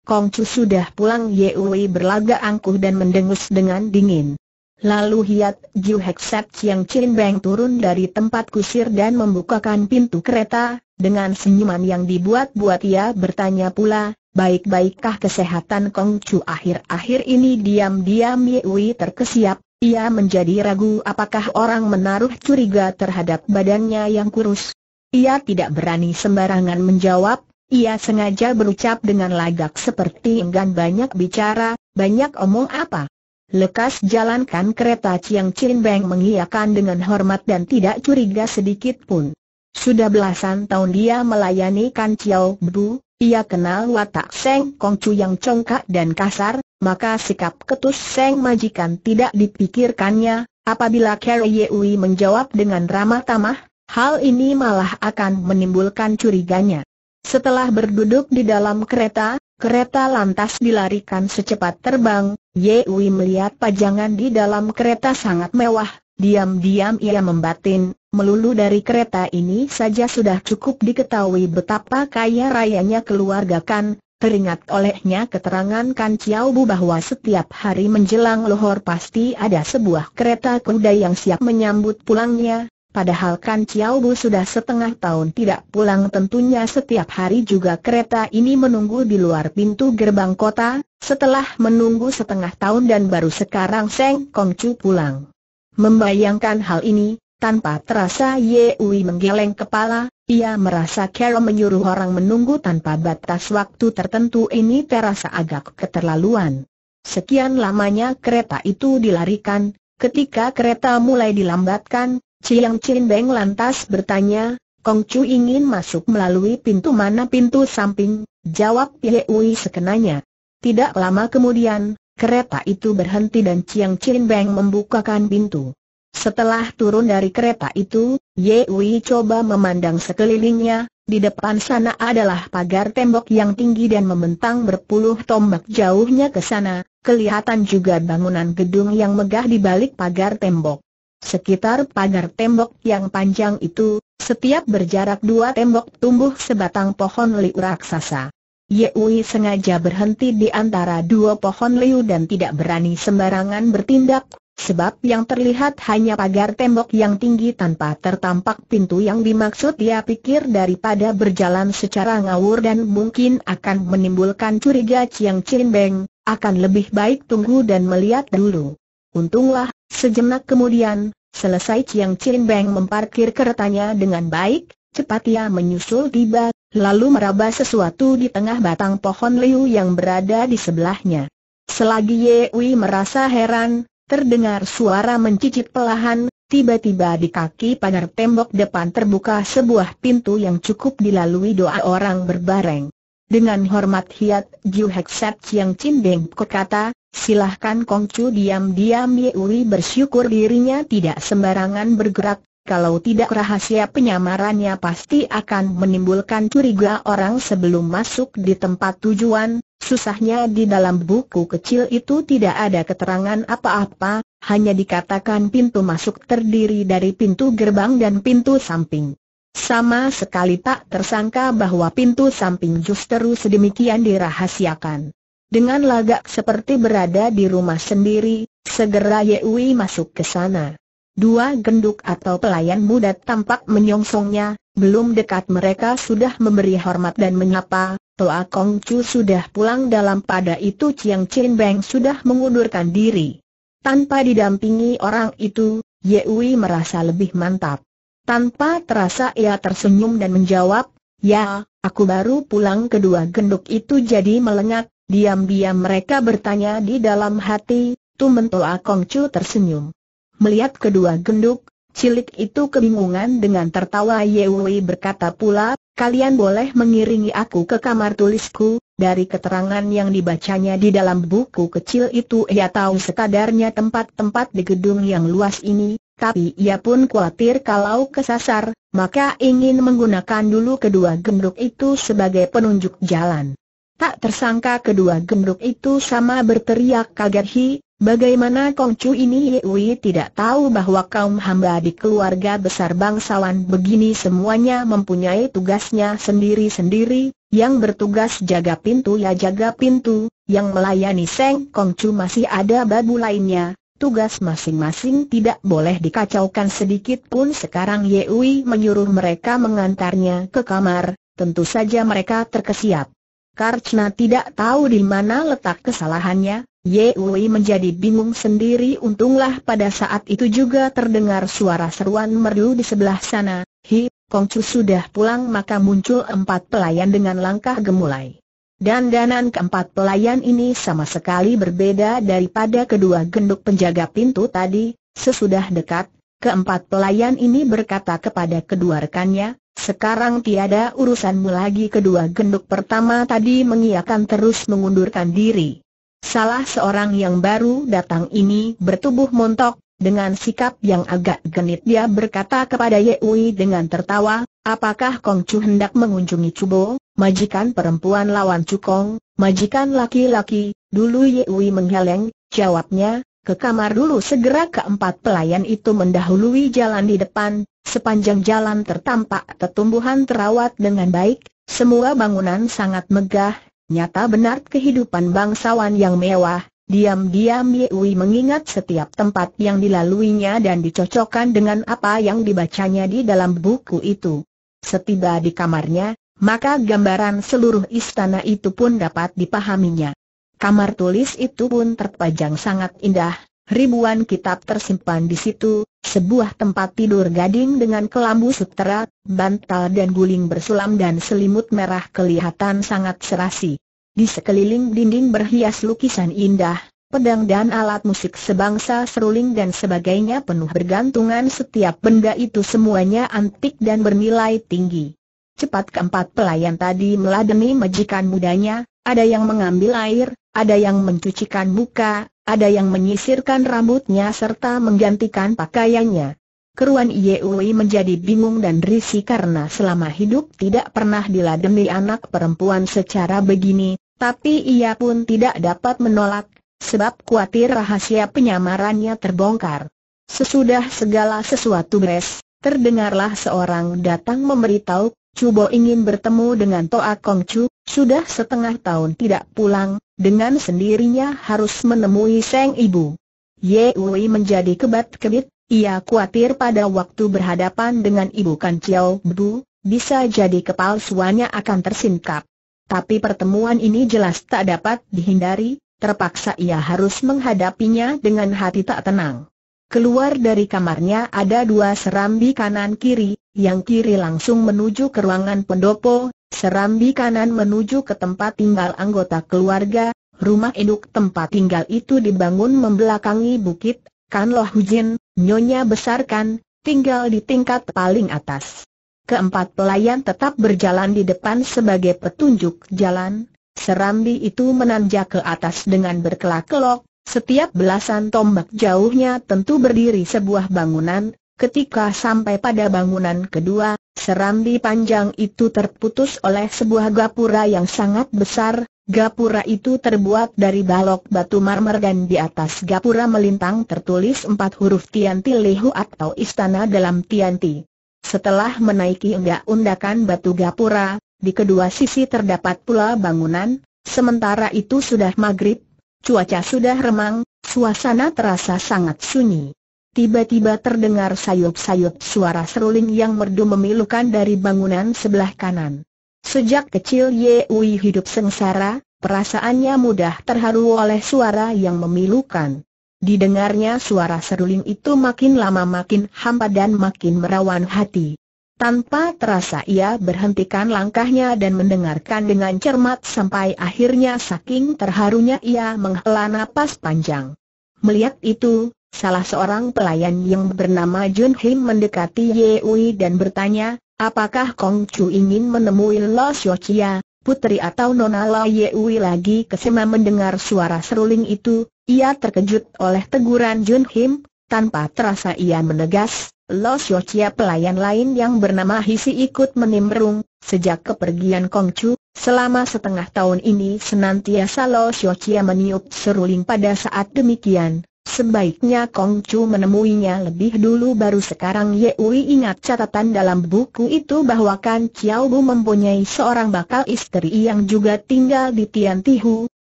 Kong Chu sudah pulang Wei berlagak angkuh dan mendengus dengan dingin. Lalu Hiat Ju Hek Sep Chiang Chin Beng turun dari tempat kusir dan membukakan pintu kereta, dengan senyuman yang dibuat-buat ia bertanya pula, baik-baikkah kesehatan Kong Chu akhir-akhir ini diam-diam Wei terkesiap, ia menjadi ragu apakah orang menaruh curiga terhadap badannya yang kurus. Ia tidak berani sembarangan menjawab, ia sengaja berucap dengan lagak seperti enggan banyak bicara, banyak omong apa. Lekas jalankan kereta Chiang Chin Beng mengiakan dengan hormat dan tidak curiga sedikit pun. Sudah belasan tahun dia melayani Kan Chiao Bu, ia kenal watak Seng Kong Chu yang congkak dan kasar, maka sikap ketus Seng majikan tidak dipikirkannya, apabila Carrie Yui menjawab dengan ramah tamah, hal ini malah akan menimbulkan curiganya. Setelah berduduk di dalam kereta, kereta lantas dilarikan secepat terbang, Yewi melihat pajangan di dalam kereta sangat mewah, diam-diam ia membatin, melulu dari kereta ini saja sudah cukup diketahui betapa kaya rayanya keluarga Kan, Teringat olehnya keterangan Kan Chiao Bu bahwa setiap hari menjelang lohor pasti ada sebuah kereta kuda yang siap menyambut pulangnya, Padahal kan Chiao Bu sudah setengah tahun tidak pulang tentunya setiap hari juga kereta ini menunggu di luar pintu gerbang kota, setelah menunggu setengah tahun dan baru sekarang Seng Kong Chu pulang. Membayangkan hal ini, tanpa terasa Ye Ui menggeleng kepala, ia merasa Carol menyuruh orang menunggu tanpa batas waktu tertentu ini terasa agak keterlaluan. Sekian lamanya kereta itu dilarikan, ketika kereta mulai dilambatkan, Ciang Chin Beng lantas bertanya, Kong Chu ingin masuk melalui pintu mana pintu samping, jawab Ye Ui sekenanya. Tidak lama kemudian, kereta itu berhenti dan Ciang Chin Beng membukakan pintu. Setelah turun dari kereta itu, Ye Ui coba memandang sekelilingnya, di depan sana adalah pagar tembok yang tinggi dan membentang berpuluh tombak jauhnya ke sana, kelihatan juga bangunan gedung yang megah di balik pagar tembok. Sekitar pagar tembok yang panjang itu, setiap berjarak dua tembok tumbuh sebatang pohon liu raksasa. Wei sengaja berhenti di antara dua pohon liu dan tidak berani sembarangan bertindak, sebab yang terlihat hanya pagar tembok yang tinggi tanpa tertampak pintu yang dimaksud dia pikir daripada berjalan secara ngawur dan mungkin akan menimbulkan curiga Chiang Chin Beng, akan lebih baik tunggu dan melihat dulu. Untunglah, sejenak kemudian, selesai Chiang Chin Beng memparkir keretanya dengan baik, cepat ia menyusul tiba, lalu meraba sesuatu di tengah batang pohon liu yang berada di sebelahnya. Selagi Ye Wei merasa heran, terdengar suara mencicit pelahan, tiba-tiba di kaki pagar tembok depan terbuka sebuah pintu yang cukup dilalui doa orang berbareng. Dengan hormat hiat, Jiu Hek Set Chiang Chin Beng kata, silahkan Kong Chu diam-diam Uri bersyukur dirinya tidak sembarangan bergerak, kalau tidak rahasia penyamarannya pasti akan menimbulkan curiga orang sebelum masuk di tempat tujuan, susahnya di dalam buku kecil itu tidak ada keterangan apa-apa, hanya dikatakan pintu masuk terdiri dari pintu gerbang dan pintu samping. Sama sekali tak tersangka bahwa pintu samping justru sedemikian dirahasiakan. Dengan lagak seperti berada di rumah sendiri, segera Yewi masuk ke sana. Dua genduk atau pelayan muda tampak menyongsongnya, belum dekat mereka sudah memberi hormat dan menyapa, Toa Kong Chu sudah pulang dalam pada itu Chiang Chin Beng sudah mengundurkan diri. Tanpa didampingi orang itu, Yewi merasa lebih mantap. Tanpa terasa ia tersenyum dan menjawab, Ya, aku baru pulang kedua genduk itu jadi melengat, diam-diam mereka bertanya di dalam hati, Akong Kongcu tersenyum. Melihat kedua genduk, cilik itu kebingungan dengan tertawa Yewi berkata pula, kalian boleh mengiringi aku ke kamar tulisku, dari keterangan yang dibacanya di dalam buku kecil itu ia tahu sekadarnya tempat-tempat di gedung yang luas ini, tapi ia pun khawatir kalau kesasar, maka ingin menggunakan dulu kedua gemruk itu sebagai penunjuk jalan. Tak tersangka kedua gemruk itu sama berteriak kaget hi, bagaimana Kongcu ini Yewi tidak tahu bahwa kaum hamba di keluarga besar bangsawan begini semuanya mempunyai tugasnya sendiri-sendiri, yang bertugas jaga pintu ya jaga pintu, yang melayani Seng Kongcu masih ada babu lainnya, Tugas masing-masing tidak boleh dikacaukan sedikit pun sekarang Yewi menyuruh mereka mengantarnya ke kamar, tentu saja mereka terkesiap. Karena tidak tahu di mana letak kesalahannya, Yewi menjadi bingung sendiri untunglah pada saat itu juga terdengar suara seruan merdu di sebelah sana, Hi, Kongcu sudah pulang maka muncul empat pelayan dengan langkah gemulai. Dan Dandanan keempat pelayan ini sama sekali berbeda daripada kedua genduk penjaga pintu tadi, sesudah dekat, keempat pelayan ini berkata kepada kedua rekannya, sekarang tiada urusanmu lagi kedua genduk pertama tadi mengiakan terus mengundurkan diri. Salah seorang yang baru datang ini bertubuh montok, dengan sikap yang agak genit dia berkata kepada Yeui dengan tertawa, Apakah Kong Chu hendak mengunjungi Cubo, majikan perempuan lawan Cukong, majikan laki-laki? Dulu Ye Wei menghaleng, jawabnya, ke kamar dulu segera keempat pelayan itu mendahului jalan di depan, sepanjang jalan tertampak tetumbuhan terawat dengan baik, semua bangunan sangat megah, nyata benar kehidupan bangsawan yang mewah, Diam-diam Ye Wei mengingat setiap tempat yang dilaluinya dan dicocokkan dengan apa yang dibacanya di dalam buku itu. Setiba di kamarnya, maka gambaran seluruh istana itu pun dapat dipahaminya. Kamar tulis itu pun terpajang sangat indah, ribuan kitab tersimpan di situ, sebuah tempat tidur gading dengan kelambu sutera, bantal dan guling bersulam dan selimut merah kelihatan sangat serasi. Di sekeliling dinding berhias lukisan indah, pedang dan alat musik sebangsa seruling dan sebagainya penuh bergantungan setiap benda itu semuanya antik dan bernilai tinggi. Cepat keempat pelayan tadi meladeni majikan mudanya, ada yang mengambil air, ada yang mencucikan muka, ada yang menyisirkan rambutnya serta menggantikan pakaiannya. Keruan Yeui menjadi bingung dan risih karena selama hidup tidak pernah diladeni anak perempuan secara begini, tapi ia pun tidak dapat menolak, sebab khawatir rahasia penyamarannya terbongkar. Sesudah segala sesuatu beres, terdengarlah seorang datang memberitahu, Cubo ingin bertemu dengan Toa Kong Chu, sudah setengah tahun tidak pulang, dengan sendirinya harus menemui Seng Ibu. Ye Ui menjadi kebat-kebit, ia khawatir pada waktu berhadapan dengan Ibu Kan Chiao Bu, bisa jadi kepalsuannya akan tersingkap. Tapi pertemuan ini jelas tak dapat dihindari, terpaksa ia harus menghadapinya dengan hati tak tenang. Keluar dari kamarnya ada dua serambi kanan kiri, yang kiri langsung menuju ke ruangan pendopo, serambi kanan menuju ke tempat tinggal anggota keluarga, rumah induk tempat tinggal itu dibangun membelakangi bukit, kan loh hujin, nyonya besarkan, tinggal di tingkat paling atas. Keempat pelayan tetap berjalan di depan sebagai petunjuk jalan, Serambi itu menanjak ke atas dengan berkelak-kelok, setiap belasan tombak jauhnya tentu berdiri sebuah bangunan, ketika sampai pada bangunan kedua, serambi panjang itu terputus oleh sebuah gapura yang sangat besar, gapura itu terbuat dari balok batu marmer dan di atas gapura melintang tertulis empat huruf Tianti Lehu atau Istana dalam Tianti. Setelah menaiki undak-undakan batu gapura, di kedua sisi terdapat pula bangunan, sementara itu sudah maghrib, cuaca sudah remang, suasana terasa sangat sunyi. Tiba-tiba terdengar sayup-sayup suara seruling yang merdu memilukan dari bangunan sebelah kanan. Sejak kecil Ye Wei hidup sengsara, perasaannya mudah terharu oleh suara yang memilukan. Didengarnya suara seruling itu makin lama makin hampa dan makin merawan hati. Tanpa terasa ia berhentikan langkahnya dan mendengarkan dengan cermat sampai akhirnya saking terharunya ia menghela napas panjang. Melihat itu, salah seorang pelayan yang bernama Jun Him mendekati Ye Ui dan bertanya, apakah Kong Chu ingin menemui Lo Xiu Chia, putri atau Nona Lo Ye Ui lagi kesema mendengar suara seruling itu, ia terkejut oleh teguran Jun Him, tanpa terasa ia menegas, Lo Chia pelayan lain yang bernama Hisi ikut menimbrung, sejak kepergian Kong Chu, selama setengah tahun ini senantiasa Lo Chia meniup seruling pada saat demikian. Sebaiknya Kong Chu menemuinya lebih dulu baru sekarang Ye Yewi ingat catatan dalam buku itu bahwa Kan Chiao Bu mempunyai seorang bakal istri yang juga tinggal di Tian Tihu,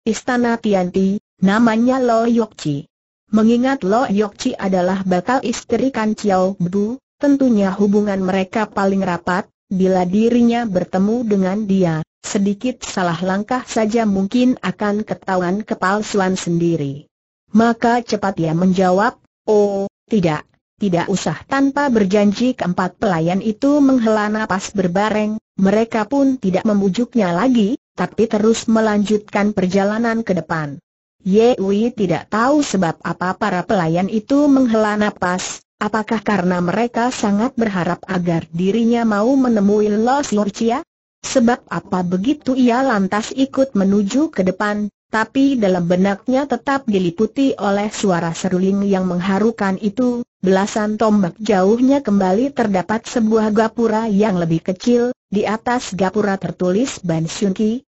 Istana Tian Ti. namanya Lo Chi. Mengingat Lo Chi adalah bakal istri Kan Chiao Bu, tentunya hubungan mereka paling rapat, bila dirinya bertemu dengan dia, sedikit salah langkah saja mungkin akan ketahuan kepalsuan sendiri. Maka cepat ia menjawab, oh, tidak, tidak usah tanpa berjanji keempat pelayan itu menghela napas berbareng, mereka pun tidak membujuknya lagi, tapi terus melanjutkan perjalanan ke depan. Wei tidak tahu sebab apa para pelayan itu menghela nafas. apakah karena mereka sangat berharap agar dirinya mau menemui Los Lorcia? Sebab apa begitu ia lantas ikut menuju ke depan, tapi dalam benaknya tetap diliputi oleh suara seruling yang mengharukan itu, belasan tombak jauhnya kembali terdapat sebuah gapura yang lebih kecil, di atas gapura tertulis Ban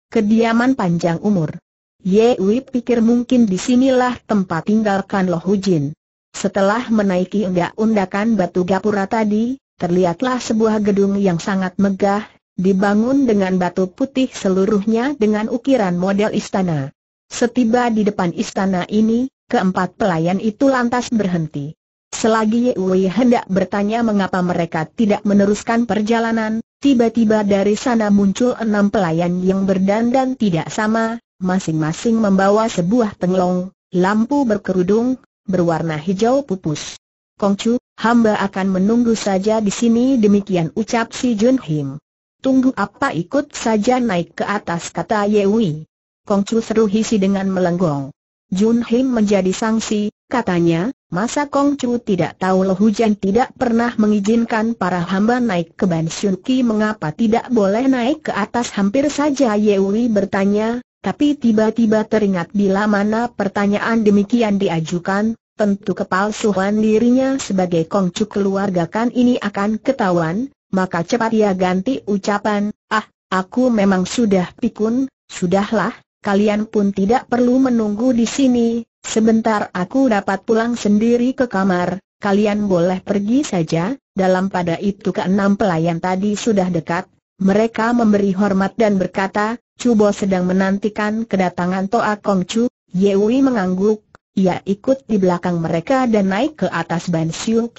kediaman panjang umur. Ye Wei pikir mungkin disinilah tempat tinggalkan Lo Hu Jin. Setelah menaiki enggak undakan batu gapura tadi, terlihatlah sebuah gedung yang sangat megah, dibangun dengan batu putih seluruhnya dengan ukiran model istana. Setiba di depan istana ini, keempat pelayan itu lantas berhenti. Selagi Ye Wei hendak bertanya mengapa mereka tidak meneruskan perjalanan, tiba-tiba dari sana muncul enam pelayan yang berdandan tidak sama, Masing-masing membawa sebuah tenglong, lampu berkerudung, berwarna hijau pupus. Kongcu, hamba akan menunggu saja di sini demikian ucap si Jun Him. Tunggu apa ikut saja naik ke atas kata Yewi. Kongcu seru hisi dengan melenggong. Jun Him menjadi sangsi, katanya, masa Kongcu tidak tahu loh hujan tidak pernah mengizinkan para hamba naik ke Ban Ki mengapa tidak boleh naik ke atas hampir saja Yewi bertanya, tapi tiba-tiba teringat bila mana pertanyaan demikian diajukan, tentu kepalsuan dirinya sebagai kongcu keluarga kan ini akan ketahuan, maka cepat ia ganti ucapan, ah, aku memang sudah pikun, sudahlah, kalian pun tidak perlu menunggu di sini, sebentar aku dapat pulang sendiri ke kamar, kalian boleh pergi saja, dalam pada itu keenam pelayan tadi sudah dekat, mereka memberi hormat dan berkata, Cubo sedang menantikan kedatangan Toa Kong Chu, Yewi mengangguk, ia ikut di belakang mereka dan naik ke atas Ban Siu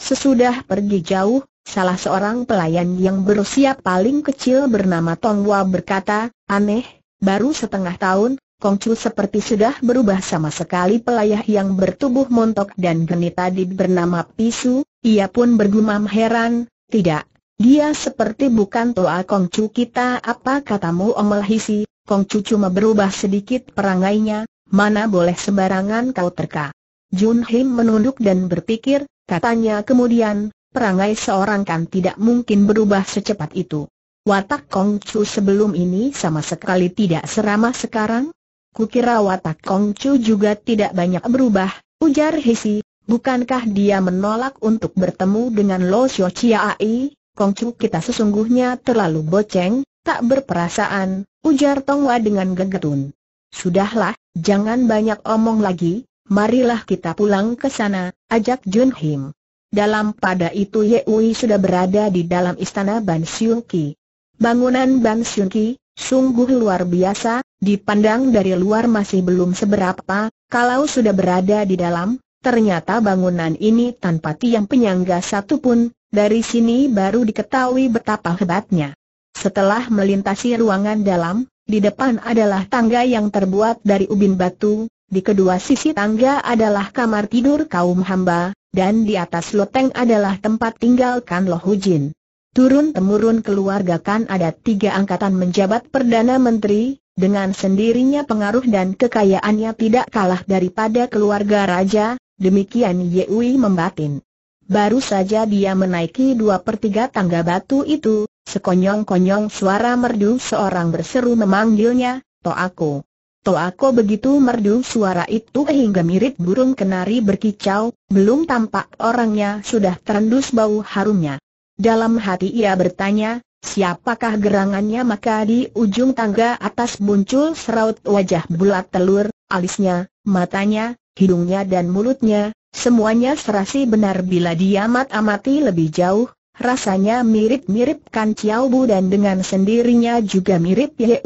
Sesudah pergi jauh, salah seorang pelayan yang berusia paling kecil bernama Tongwa berkata, aneh, baru setengah tahun, Kong Chu seperti sudah berubah sama sekali pelayah yang bertubuh montok dan genit tadi bernama Pisu, ia pun bergumam heran, tidak, dia seperti bukan Toa kongcu kita apa katamu Omel Hisi, Kongcu cuma berubah sedikit perangainya, mana boleh sembarangan kau terka. Jun Him menunduk dan berpikir, katanya kemudian, perangai seorang kan tidak mungkin berubah secepat itu. Watak Kong Chu sebelum ini sama sekali tidak seramah sekarang? Kukira watak Kong Chu juga tidak banyak berubah, ujar Hisi, Bukankah dia menolak untuk bertemu dengan Lo Xiao Ai? Kongcu kita sesungguhnya terlalu boceng, tak berperasaan, ujar Tong Wa dengan gegetun. Sudahlah, jangan banyak omong lagi, marilah kita pulang ke sana, ajak Jun Him. Dalam pada itu Ye Ui sudah berada di dalam istana Ban Siung Ki. Bangunan Ban Siung Ki, sungguh luar biasa, dipandang dari luar masih belum seberapa, kalau sudah berada di dalam, ternyata bangunan ini tanpa tiang penyangga satu pun, dari sini baru diketahui betapa hebatnya. Setelah melintasi ruangan dalam, di depan adalah tangga yang terbuat dari ubin batu, di kedua sisi tangga adalah kamar tidur kaum hamba, dan di atas loteng adalah tempat tinggal Kan Loh Hujin. Turun-temurun keluarga Kan ada tiga angkatan menjabat Perdana Menteri, dengan sendirinya pengaruh dan kekayaannya tidak kalah daripada keluarga raja, demikian Yewi membatin. Baru saja dia menaiki dua per tiga tangga batu itu, sekonyong-konyong suara merdu seorang berseru memanggilnya, Toako. Toako begitu merdu suara itu hingga mirip burung kenari berkicau, belum tampak orangnya sudah terendus bau harumnya. Dalam hati ia bertanya, siapakah gerangannya maka di ujung tangga atas muncul seraut wajah bulat telur, alisnya, matanya, hidungnya dan mulutnya, Semuanya serasi benar bila diamat amati lebih jauh, rasanya mirip-mirip Kan Chiao Bu dan dengan sendirinya juga mirip Ye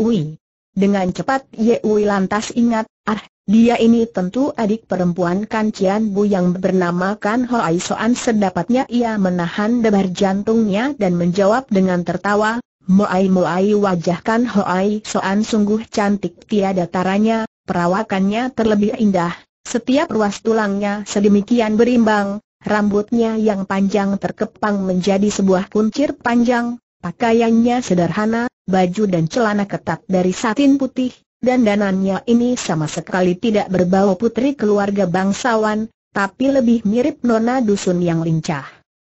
Dengan cepat Ye lantas ingat, ah, dia ini tentu adik perempuan Kan Chian Bu yang bernama Kan Hoai Soan sedapatnya ia menahan debar jantungnya dan menjawab dengan tertawa, Moai-moai wajah Kan Hoai Soan sungguh cantik tiada taranya, perawakannya terlebih indah, setiap ruas tulangnya sedemikian berimbang, rambutnya yang panjang terkepang menjadi sebuah kuncir panjang, pakaiannya sederhana, baju dan celana ketat dari satin putih, dan danannya ini sama sekali tidak berbau putri keluarga bangsawan, tapi lebih mirip nona dusun yang lincah.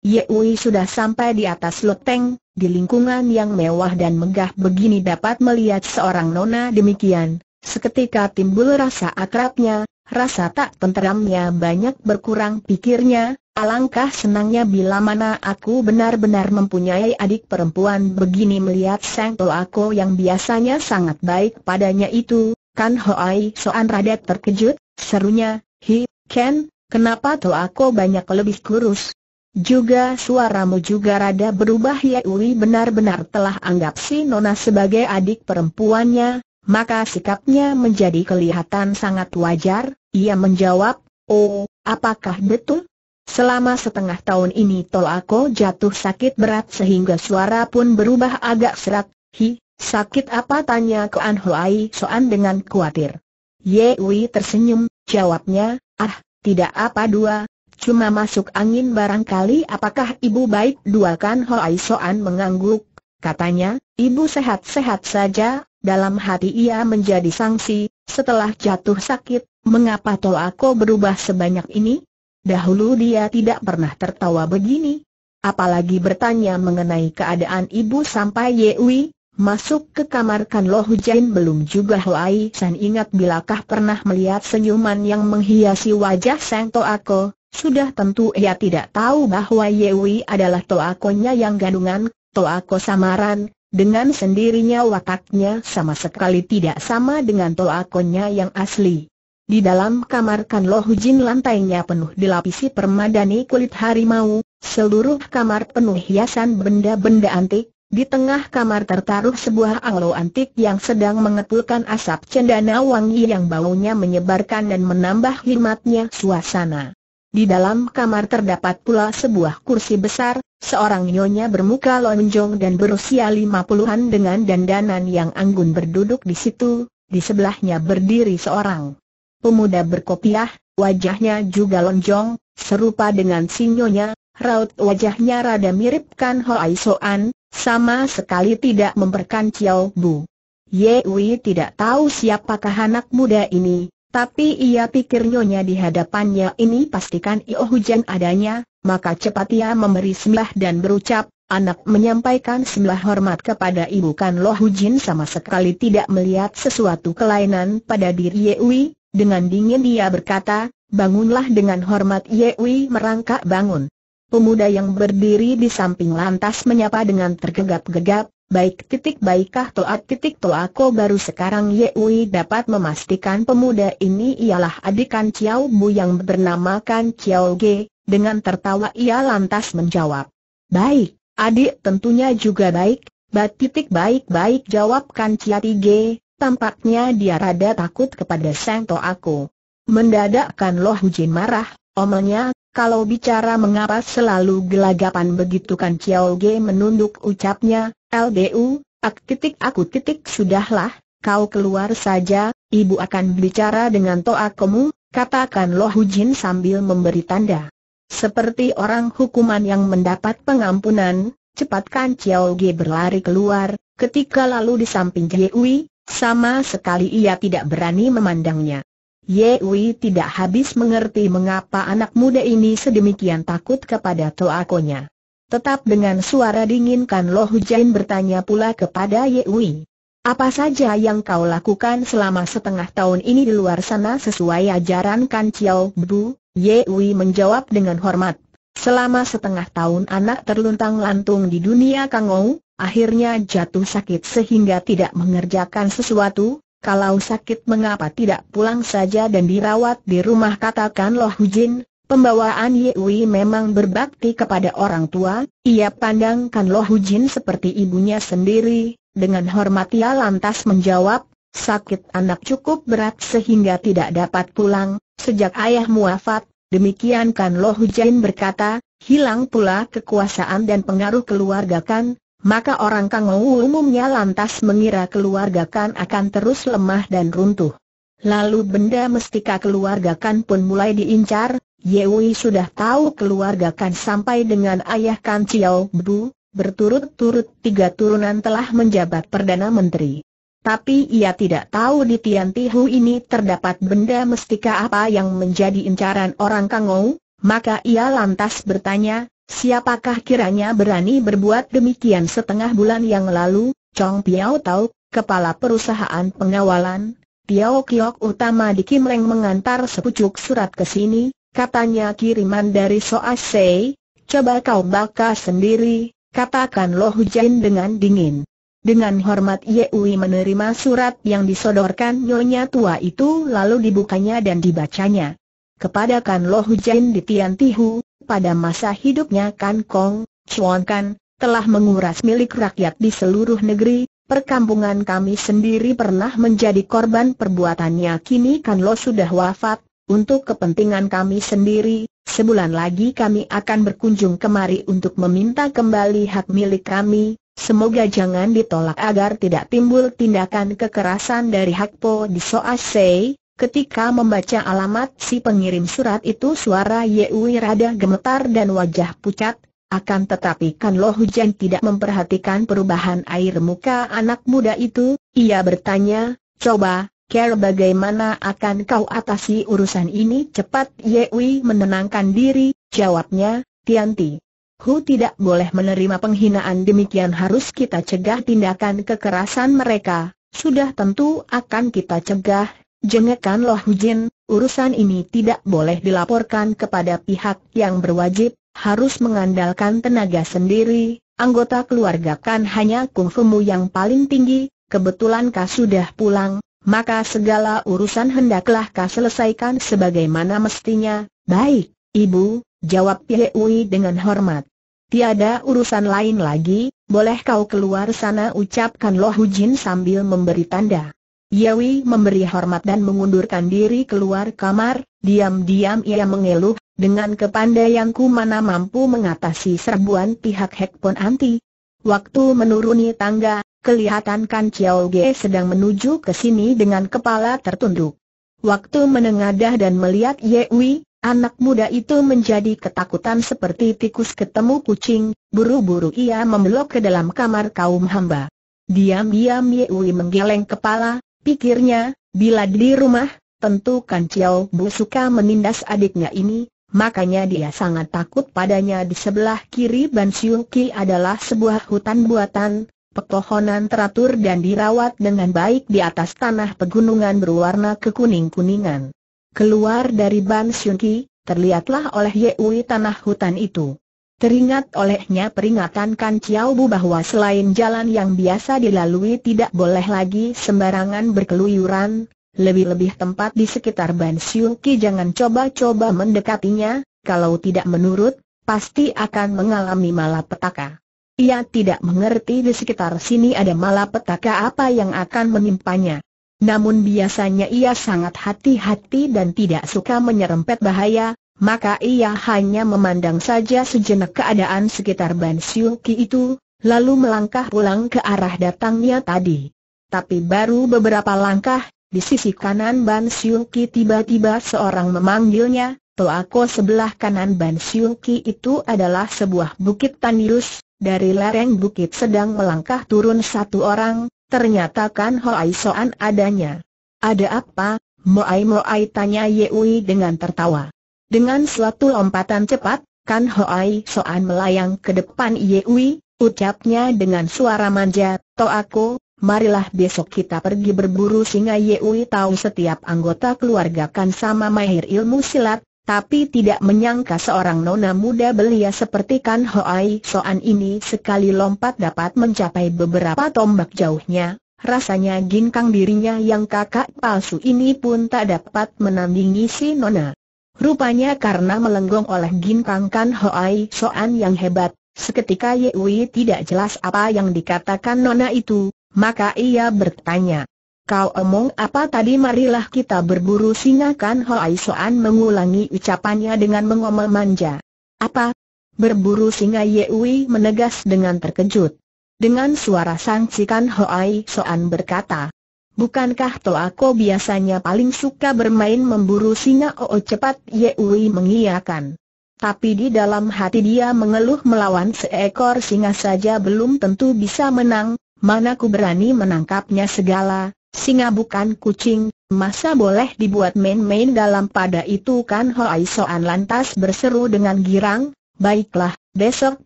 Yeui sudah sampai di atas loteng, di lingkungan yang mewah dan megah begini dapat melihat seorang nona demikian, seketika timbul rasa akrabnya, rasa tak tenteramnya banyak berkurang pikirnya, alangkah senangnya bila mana aku benar-benar mempunyai adik perempuan begini melihat Sang Toako yang biasanya sangat baik padanya itu, kan Hoai Soan rada terkejut, serunya, Hi, Ken, kenapa Toako banyak lebih kurus? Juga suaramu juga rada berubah ya Uli benar-benar telah anggap si Nona sebagai adik perempuannya, maka sikapnya menjadi kelihatan sangat wajar, ia menjawab, oh, apakah betul? Selama setengah tahun ini Tolako jatuh sakit berat sehingga suara pun berubah agak serak. Hi, sakit apa tanya ke An Huai Soan dengan khawatir. Ye Wei tersenyum, jawabnya, ah, tidak apa dua, cuma masuk angin barangkali apakah ibu baik dua kan Huai Soan mengangguk. Katanya, ibu sehat-sehat saja, dalam hati ia menjadi sangsi, setelah jatuh sakit, mengapa tolako berubah sebanyak ini? Dahulu dia tidak pernah tertawa begini. Apalagi bertanya mengenai keadaan ibu sampai Yewi, masuk ke kamar Kan Lo Hujain belum juga Hoai San ingat bilakah pernah melihat senyuman yang menghiasi wajah Sang Toako, sudah tentu ia tidak tahu bahwa Yewi adalah Toakonya yang gandungan, Toako samaran, dengan sendirinya wataknya sama sekali tidak sama dengan toakonnya yang asli. Di dalam kamar Kan loh Hujin lantainya penuh dilapisi permadani kulit harimau, seluruh kamar penuh hiasan benda-benda antik, di tengah kamar tertaruh sebuah anglo antik yang sedang mengepulkan asap cendana wangi yang baunya menyebarkan dan menambah hikmatnya suasana. Di dalam kamar terdapat pula sebuah kursi besar, seorang nyonya bermuka lonjong dan berusia lima puluhan dengan dandanan yang anggun berduduk di situ, di sebelahnya berdiri seorang pemuda berkopiah, wajahnya juga lonjong, serupa dengan si nyonya, raut wajahnya rada mirip Kan Hoai Soan, sama sekali tidak memperkan Ciao Bu. Ye Wei tidak tahu siapakah anak muda ini, tapi ia pikir Nyonya di hadapannya ini pastikan Io hujan adanya, maka cepat ia memberi sembah dan berucap, anak menyampaikan sembah hormat kepada ibu kan Loh Hujin sama sekali tidak melihat sesuatu kelainan pada diri Yewi, dengan dingin dia berkata, bangunlah dengan hormat Yewi merangkak bangun. Pemuda yang berdiri di samping lantas menyapa dengan tergegap-gegap, Baik titik baikkah toat titik toako baru sekarang Ye Ui dapat memastikan pemuda ini ialah adikan Ciao Bu yang bernamakan Kan Ciao Ge, dengan tertawa ia lantas menjawab. Baik, adik tentunya juga baik, bat titik baik-baik jawab Kan Ciao Ge, tampaknya dia rada takut kepada Sang Toako. mendadakkan Loh Hujin marah, omelnya kalau bicara mengapa selalu gelagapan begitu kan Chiao Ge menunduk ucapnya, LBU, ak titik aku titik sudahlah, kau keluar saja, ibu akan bicara dengan toakomu, katakan Lo Hujin sambil memberi tanda. Seperti orang hukuman yang mendapat pengampunan, Cepatkan Ciao Chiao Ge berlari keluar, ketika lalu di samping Ye Wei, sama sekali ia tidak berani memandangnya. Ye Wei tidak habis mengerti mengapa anak muda ini sedemikian takut kepada toakonya. Tetap dengan suara dingin Kan Lo Hujain bertanya pula kepada Ye Wei. Apa saja yang kau lakukan selama setengah tahun ini di luar sana sesuai ajaran Kan Chiao Bu? Ye Wei menjawab dengan hormat. Selama setengah tahun anak terluntang lantung di dunia Kang Kangou, akhirnya jatuh sakit sehingga tidak mengerjakan sesuatu, kalau sakit mengapa tidak pulang saja dan dirawat di rumah katakan Lo Hujin, Pembawaan Wei memang berbakti kepada orang tua, ia pandangkan Lo Hu Jin seperti ibunya sendiri, dengan hormat ia lantas menjawab, sakit anak cukup berat sehingga tidak dapat pulang, sejak ayah muafat, demikian kan Hu Jin berkata, hilang pula kekuasaan dan pengaruh keluarga kan, maka orang Kangou umumnya lantas mengira keluarga kan akan terus lemah dan runtuh. Lalu benda mestika keluarga kan pun mulai diincar, Yewi sudah tahu keluarga Kan sampai dengan ayah Kan Chiao Bu, berturut-turut tiga turunan telah menjabat Perdana Menteri. Tapi ia tidak tahu di Tian Tihu ini terdapat benda mestika apa yang menjadi incaran orang Kangou, maka ia lantas bertanya, siapakah kiranya berani berbuat demikian setengah bulan yang lalu, Chong Piao Tau, kepala perusahaan pengawalan, Piao Kiok utama di Kim Leng mengantar sepucuk surat ke sini, katanya kiriman dari Soasei, coba kau bakar sendiri, katakan Lo Jin dengan dingin. Dengan hormat Yewi menerima surat yang disodorkan nyonya tua itu lalu dibukanya dan dibacanya. Kepada Kan Lo Hujain di Tian Tihu, pada masa hidupnya Kan Kong, Chuan Kan, telah menguras milik rakyat di seluruh negeri, perkampungan kami sendiri pernah menjadi korban perbuatannya kini Kan Lo sudah wafat, untuk kepentingan kami sendiri, sebulan lagi kami akan berkunjung kemari untuk meminta kembali hak milik kami, semoga jangan ditolak agar tidak timbul tindakan kekerasan dari Hakpo di Soasei. Ketika membaca alamat si pengirim surat itu suara Yewi rada gemetar dan wajah pucat, akan tetapi Kan Lo Hujan tidak memperhatikan perubahan air muka anak muda itu, ia bertanya, coba, Care bagaimana akan kau atasi urusan ini? Cepat Ye Wei menenangkan diri, jawabnya, Tianti. Hu tidak boleh menerima penghinaan demikian harus kita cegah tindakan kekerasan mereka, sudah tentu akan kita cegah, jengekan Loh Jin urusan ini tidak boleh dilaporkan kepada pihak yang berwajib, harus mengandalkan tenaga sendiri, anggota keluarga kan hanya kungfumu yang paling tinggi, kebetulan kau sudah pulang, maka segala urusan hendaklah kau selesaikan sebagaimana mestinya. Baik, Ibu, jawab Yehui dengan hormat. Tiada urusan lain lagi, boleh kau keluar sana ucapkan Loh Hujin sambil memberi tanda. Yawi memberi hormat dan mengundurkan diri keluar kamar, diam-diam ia mengeluh, dengan kepandaianku mana mampu mengatasi serbuan pihak Hekpon Anti. Waktu menuruni tangga, kelihatan Kan Chiao Ge sedang menuju ke sini dengan kepala tertunduk. Waktu menengadah dan melihat Ye Wei, anak muda itu menjadi ketakutan seperti tikus ketemu kucing, buru-buru ia membelok ke dalam kamar kaum hamba. Diam-diam Ye Wei menggeleng kepala, pikirnya, bila di rumah, tentu Kan Chiao Bu suka menindas adiknya ini, Makanya dia sangat takut padanya di sebelah kiri Ban Ki adalah sebuah hutan buatan, pepohonan teratur dan dirawat dengan baik di atas tanah pegunungan berwarna kekuning-kuningan. Keluar dari Ban Xiongki, terlihatlah oleh Yewi tanah hutan itu. Teringat olehnya peringatan Kan Chiao bahwa selain jalan yang biasa dilalui tidak boleh lagi sembarangan berkeluyuran, lebih-lebih tempat di sekitar Ban Xiongki jangan coba-coba mendekatinya, kalau tidak menurut, pasti akan mengalami malapetaka. Ia tidak mengerti di sekitar sini ada malapetaka apa yang akan menimpanya. Namun biasanya ia sangat hati-hati dan tidak suka menyerempet bahaya, maka ia hanya memandang saja sejenak keadaan sekitar Ban itu, lalu melangkah pulang ke arah datangnya tadi. Tapi baru beberapa langkah, di sisi kanan Ban tiba-tiba seorang memanggilnya, Toako sebelah kanan Ban itu adalah sebuah bukit Tanius, dari lereng bukit sedang melangkah turun satu orang, ternyata Kan Hoai Soan adanya. Ada apa? Moai Moai tanya Yewi dengan tertawa. Dengan suatu lompatan cepat, Kan Hoai Soan melayang ke depan Yewi, ucapnya dengan suara manja, To aku, marilah besok kita pergi berburu singa Yewi tahu setiap anggota keluarga kan sama mahir ilmu silat, tapi tidak menyangka seorang nona muda belia seperti Kan Hoai Soan ini sekali lompat dapat mencapai beberapa tombak jauhnya, rasanya gin kang dirinya yang kakak palsu ini pun tak dapat menandingi si nona. Rupanya karena melenggong oleh ginkang Kan Hoai Soan yang hebat, seketika Yui tidak jelas apa yang dikatakan nona itu, maka ia bertanya, kau omong apa tadi marilah kita berburu singa kan Hoai Soan mengulangi ucapannya dengan mengomel manja. Apa? Berburu singa Yewi menegas dengan terkejut. Dengan suara sangsikan Hoai Soan berkata, Bukankah Toako biasanya paling suka bermain memburu singa Oo oh, cepat Yewi mengiyakan. Tapi di dalam hati dia mengeluh melawan seekor singa saja belum tentu bisa menang, mana ku berani menangkapnya segala, Singa bukan kucing, masa boleh dibuat main-main dalam pada itu kan Hoai Soan lantas berseru dengan girang, baiklah, besok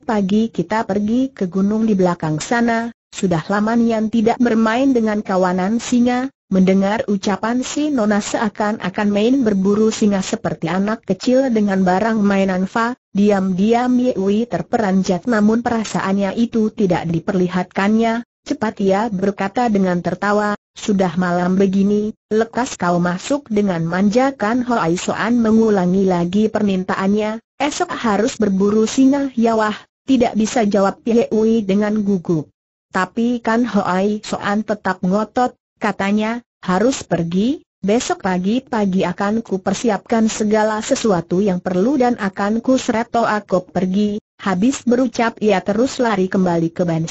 pagi kita pergi ke gunung di belakang sana, sudah lama Nian tidak bermain dengan kawanan singa, mendengar ucapan si Nona seakan-akan main berburu singa seperti anak kecil dengan barang mainan Fa, diam-diam Yewi terperanjat namun perasaannya itu tidak diperlihatkannya, Cepat ia berkata dengan tertawa, sudah malam begini, lekas kau masuk dengan manjakan Hoai Soan mengulangi lagi permintaannya, esok harus berburu singa Yawah, tidak bisa jawab Yeui dengan gugup. Tapi kan Hoai Soan tetap ngotot, katanya, harus pergi, besok pagi-pagi akan ku persiapkan segala sesuatu yang perlu dan akan ku seret aku pergi, habis berucap ia terus lari kembali ke Ban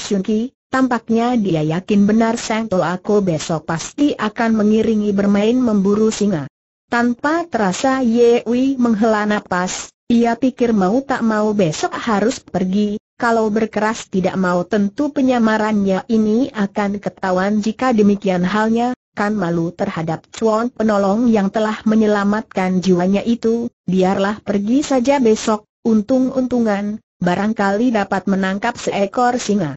Tampaknya dia yakin benar Sang Ko besok pasti akan mengiringi bermain memburu singa. Tanpa terasa Yewi menghela napas, ia pikir mau tak mau besok harus pergi, kalau berkeras tidak mau tentu penyamarannya ini akan ketahuan jika demikian halnya, kan malu terhadap cuan penolong yang telah menyelamatkan jiwanya itu, biarlah pergi saja besok, untung-untungan, barangkali dapat menangkap seekor singa.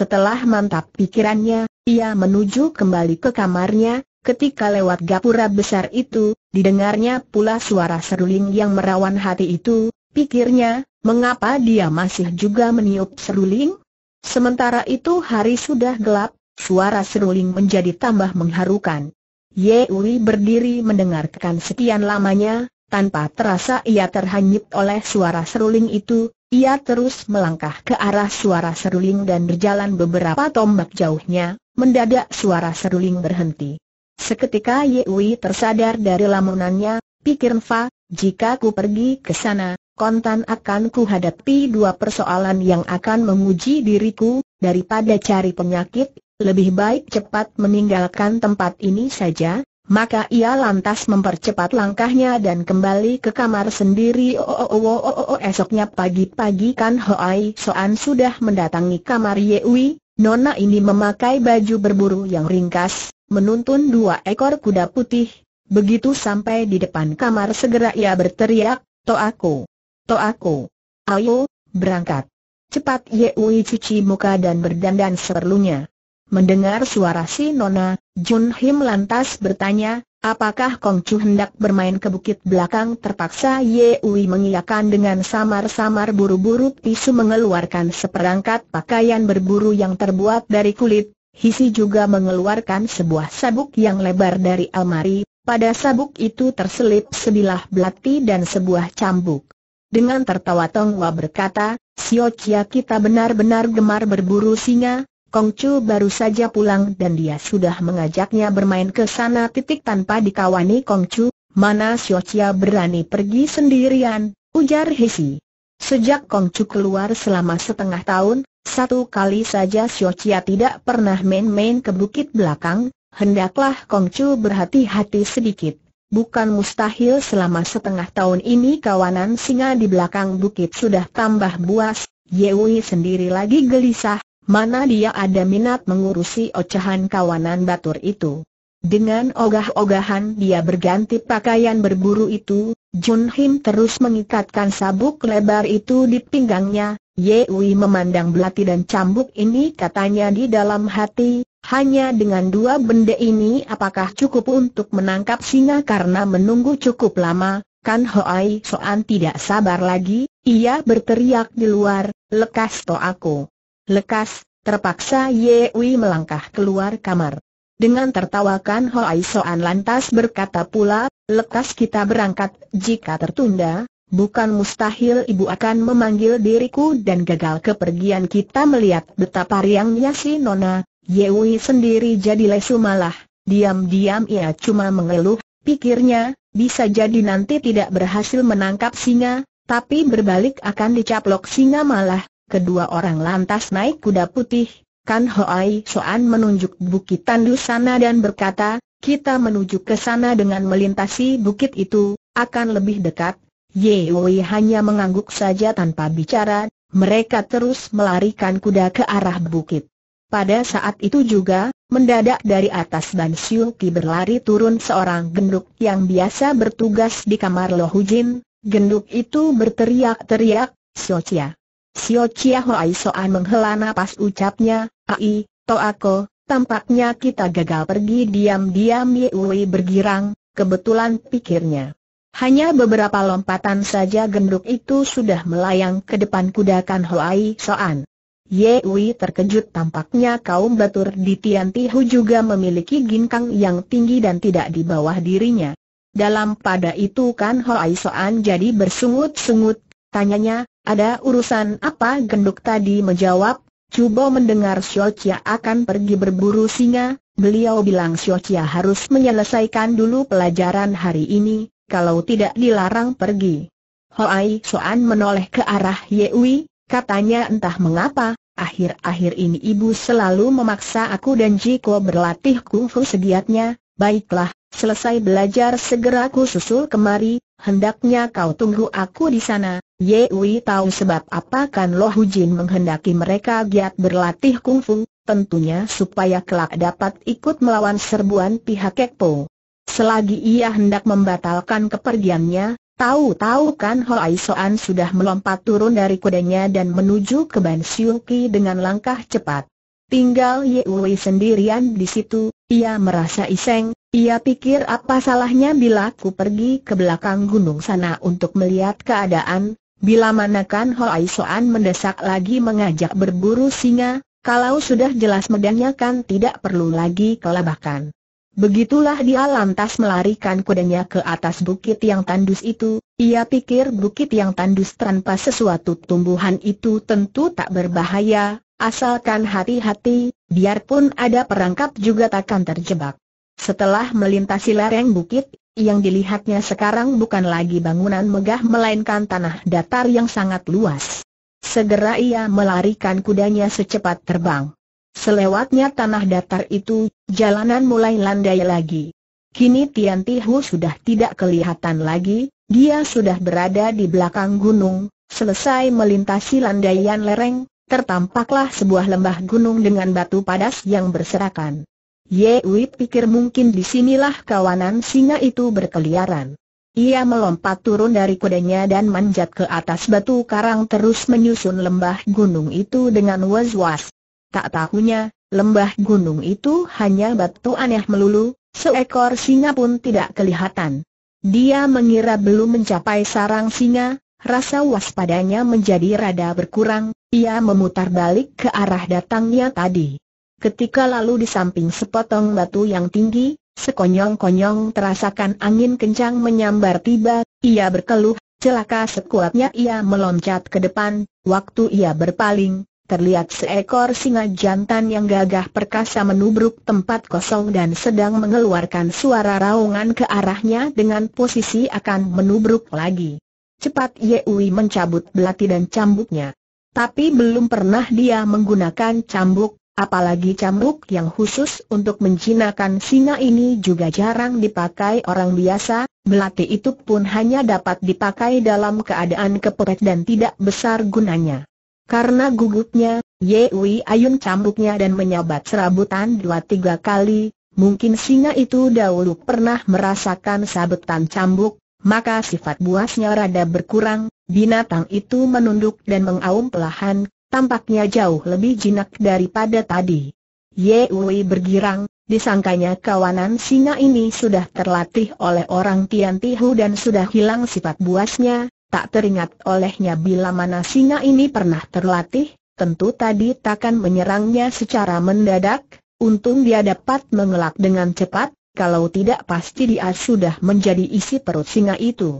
Setelah mantap pikirannya, ia menuju kembali ke kamarnya, ketika lewat gapura besar itu, didengarnya pula suara seruling yang merawan hati itu, pikirnya, mengapa dia masih juga meniup seruling? Sementara itu hari sudah gelap, suara seruling menjadi tambah mengharukan. Ye Yewi berdiri mendengarkan sekian lamanya, tanpa terasa ia terhanyut oleh suara seruling itu, ia terus melangkah ke arah suara seruling dan berjalan beberapa tombak jauhnya, mendadak suara seruling berhenti. Seketika Yewi tersadar dari lamunannya, pikir Fa, jika ku pergi ke sana, kontan akan ku hadapi dua persoalan yang akan menguji diriku, daripada cari penyakit, lebih baik cepat meninggalkan tempat ini saja, maka ia lantas mempercepat langkahnya dan kembali ke kamar sendiri. Oh, oh, oh, oh, oh, esoknya pagi-pagi Kan Hoai Soan sudah mendatangi kamar Yewi. Nona ini memakai baju berburu yang ringkas, menuntun dua ekor kuda putih. Begitu sampai di depan kamar segera ia berteriak, "To aku, to aku, Ayo, berangkat! Cepat Yewi cuci muka dan berdandan seperlunya. Mendengar suara si Nona, Jun Him lantas bertanya, apakah Kong Chu hendak bermain ke bukit belakang terpaksa Ye Ui mengiyakan dengan samar-samar buru-buru pisu mengeluarkan seperangkat pakaian berburu yang terbuat dari kulit, Hisi juga mengeluarkan sebuah sabuk yang lebar dari almari, pada sabuk itu terselip sebilah belati dan sebuah cambuk. Dengan tertawa Wa berkata, Siocia kita benar-benar gemar berburu singa, Kongcu baru saja pulang dan dia sudah mengajaknya bermain ke sana titik tanpa dikawani Kongcu, mana Chia berani pergi sendirian, ujar Hesi. Sejak Kongcu keluar selama setengah tahun, satu kali saja Chia tidak pernah main-main ke bukit belakang, hendaklah Kongcu berhati-hati sedikit. Bukan mustahil selama setengah tahun ini kawanan singa di belakang bukit sudah tambah buas, Yewi sendiri lagi gelisah, mana dia ada minat mengurusi ocehan kawanan batur itu. Dengan ogah-ogahan dia berganti pakaian berburu itu, Jun Him terus mengikatkan sabuk lebar itu di pinggangnya, Yewi memandang belati dan cambuk ini katanya di dalam hati, hanya dengan dua benda ini apakah cukup untuk menangkap singa karena menunggu cukup lama, kan Hoai Soan tidak sabar lagi, ia berteriak di luar, lekas to aku. Lekas, terpaksa Ye Yewi melangkah keluar kamar. Dengan tertawakan Hoai Soan lantas berkata pula, lekas kita berangkat, jika tertunda, bukan mustahil ibu akan memanggil diriku dan gagal kepergian kita melihat betapa riangnya si Nona, Ye Yewi sendiri jadi lesu malah, diam-diam ia cuma mengeluh, pikirnya, bisa jadi nanti tidak berhasil menangkap singa, tapi berbalik akan dicaplok singa malah, Kedua orang lantas naik kuda putih, Kan Hoai Soan menunjuk bukit tandu sana dan berkata, kita menuju ke sana dengan melintasi bukit itu, akan lebih dekat. Wei hanya mengangguk saja tanpa bicara, mereka terus melarikan kuda ke arah bukit. Pada saat itu juga, mendadak dari atas Ban Siu Ki berlari turun seorang genduk yang biasa bertugas di kamar Lohujin, genduk itu berteriak-teriak, Socia. Sio Chia Hoai Soan menghela napas ucapnya, Ai, Toako, tampaknya kita gagal pergi diam-diam Ye Wei bergirang, kebetulan pikirnya. Hanya beberapa lompatan saja genduk itu sudah melayang ke depan kudakan Hoai Soan. Ye terkejut tampaknya kaum batur di Tian Tihu juga memiliki ginkang yang tinggi dan tidak di bawah dirinya. Dalam pada itu kan Hoai Soan jadi bersungut-sungut, tanyanya, ada urusan apa genduk tadi menjawab, Cubo mendengar Xiochia akan pergi berburu singa, beliau bilang Xiochia harus menyelesaikan dulu pelajaran hari ini, kalau tidak dilarang pergi. Hoai Soan menoleh ke arah Yewi, katanya entah mengapa, akhir-akhir ini ibu selalu memaksa aku dan Jiko berlatih kungfu segiatnya, baiklah, selesai belajar segera aku susul kemari, hendaknya kau tunggu aku di sana, Ye Wei tahu sebab apa kan Lo Hujin menghendaki mereka giat berlatih kungfu, tentunya supaya kelak dapat ikut melawan serbuan pihak Kekpo. Selagi ia hendak membatalkan kepergiannya, tahu-tahu kan Ai Soan sudah melompat turun dari kudanya dan menuju ke Ban Siu Ki dengan langkah cepat. Tinggal Ye Wei sendirian di situ, ia merasa iseng, ia pikir apa salahnya bila aku pergi ke belakang gunung sana untuk melihat keadaan, Bila manakan Hoai Soan mendesak lagi mengajak berburu singa, kalau sudah jelas medannya kan tidak perlu lagi kelabakan. Begitulah dia lantas melarikan kudanya ke atas bukit yang tandus itu, ia pikir bukit yang tandus tanpa sesuatu tumbuhan itu tentu tak berbahaya, asalkan hati-hati, biarpun ada perangkap juga takkan terjebak. Setelah melintasi lereng bukit, yang dilihatnya sekarang bukan lagi bangunan megah melainkan tanah datar yang sangat luas. Segera ia melarikan kudanya secepat terbang. Selewatnya tanah datar itu, jalanan mulai landai lagi. Kini Tian Tihu sudah tidak kelihatan lagi, dia sudah berada di belakang gunung, selesai melintasi landaian lereng, tertampaklah sebuah lembah gunung dengan batu padas yang berserakan. Ye Yewi pikir mungkin disinilah kawanan singa itu berkeliaran. Ia melompat turun dari kudanya dan manjat ke atas batu karang terus menyusun lembah gunung itu dengan was-was. Tak tahunya, lembah gunung itu hanya batu aneh melulu, seekor singa pun tidak kelihatan. Dia mengira belum mencapai sarang singa, rasa waspadanya menjadi rada berkurang, ia memutar balik ke arah datangnya tadi. Ketika lalu di samping sepotong batu yang tinggi, sekonyong-konyong terasakan angin kencang menyambar tiba, ia berkeluh, celaka sekuatnya ia meloncat ke depan, waktu ia berpaling, terlihat seekor singa jantan yang gagah perkasa menubruk tempat kosong dan sedang mengeluarkan suara raungan ke arahnya dengan posisi akan menubruk lagi. Cepat Ui mencabut belati dan cambuknya. Tapi belum pernah dia menggunakan cambuk, Apalagi cambuk yang khusus untuk menjinakkan singa ini juga jarang dipakai orang biasa, Melati itu pun hanya dapat dipakai dalam keadaan kepepet dan tidak besar gunanya. Karena gugupnya, Wei Ayun cambuknya dan menyabat serabutan dua tiga kali, mungkin singa itu dahulu pernah merasakan sabetan cambuk, maka sifat buasnya rada berkurang, binatang itu menunduk dan mengaum pelahan, tampaknya jauh lebih jinak daripada tadi. Wei bergirang, disangkanya kawanan singa ini sudah terlatih oleh orang Tian Tihu dan sudah hilang sifat buasnya, tak teringat olehnya bila mana singa ini pernah terlatih, tentu tadi takkan menyerangnya secara mendadak, untung dia dapat mengelak dengan cepat, kalau tidak pasti dia sudah menjadi isi perut singa itu.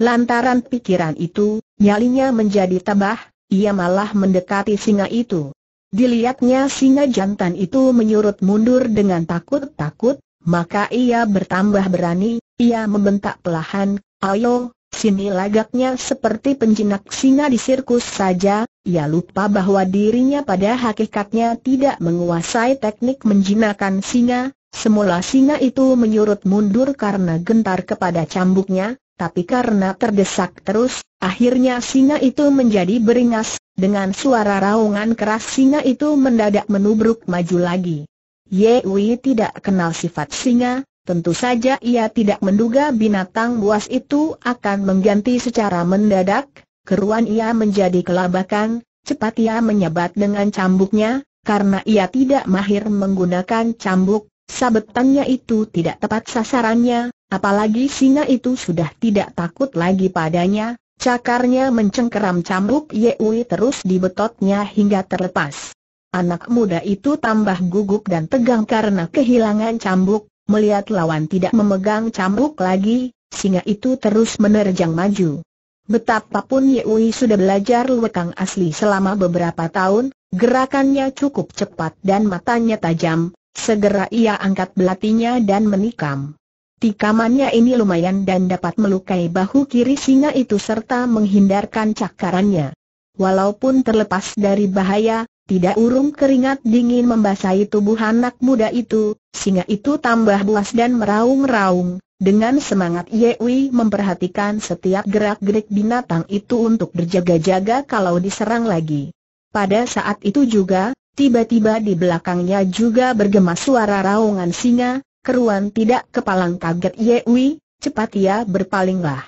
Lantaran pikiran itu, nyalinya menjadi tabah, ia malah mendekati singa itu. Dilihatnya singa jantan itu menyurut mundur dengan takut-takut, maka ia bertambah berani, ia membentak pelahan, ayo, sini lagaknya seperti penjinak singa di sirkus saja, ia lupa bahwa dirinya pada hakikatnya tidak menguasai teknik menjinakan singa, Semula singa itu menyurut mundur karena gentar kepada cambuknya, tapi karena terdesak terus, akhirnya singa itu menjadi beringas, dengan suara raungan keras singa itu mendadak menubruk maju lagi. Ye Wei tidak kenal sifat singa, tentu saja ia tidak menduga binatang buas itu akan mengganti secara mendadak, keruan ia menjadi kelabakan, cepat ia menyebat dengan cambuknya, karena ia tidak mahir menggunakan cambuk, Sabetannya itu tidak tepat sasarannya, apalagi singa itu sudah tidak takut lagi padanya, cakarnya mencengkeram cambuk Yeui terus dibetotnya hingga terlepas. Anak muda itu tambah gugup dan tegang karena kehilangan cambuk, melihat lawan tidak memegang cambuk lagi, singa itu terus menerjang maju. Betapapun Yeui sudah belajar lekang asli selama beberapa tahun, gerakannya cukup cepat dan matanya tajam, Segera ia angkat belatinya dan menikam. Tikamannya ini lumayan dan dapat melukai bahu kiri singa itu serta menghindarkan cakarannya. Walaupun terlepas dari bahaya, tidak urung keringat dingin membasahi tubuh anak muda itu, singa itu tambah buas dan meraung-raung. Dengan semangat Yewi memperhatikan setiap gerak-gerik binatang itu untuk berjaga-jaga kalau diserang lagi. Pada saat itu juga, Tiba-tiba di belakangnya juga bergema suara raungan singa, keruan tidak kepalang kaget Yewi, cepat ia berpalinglah.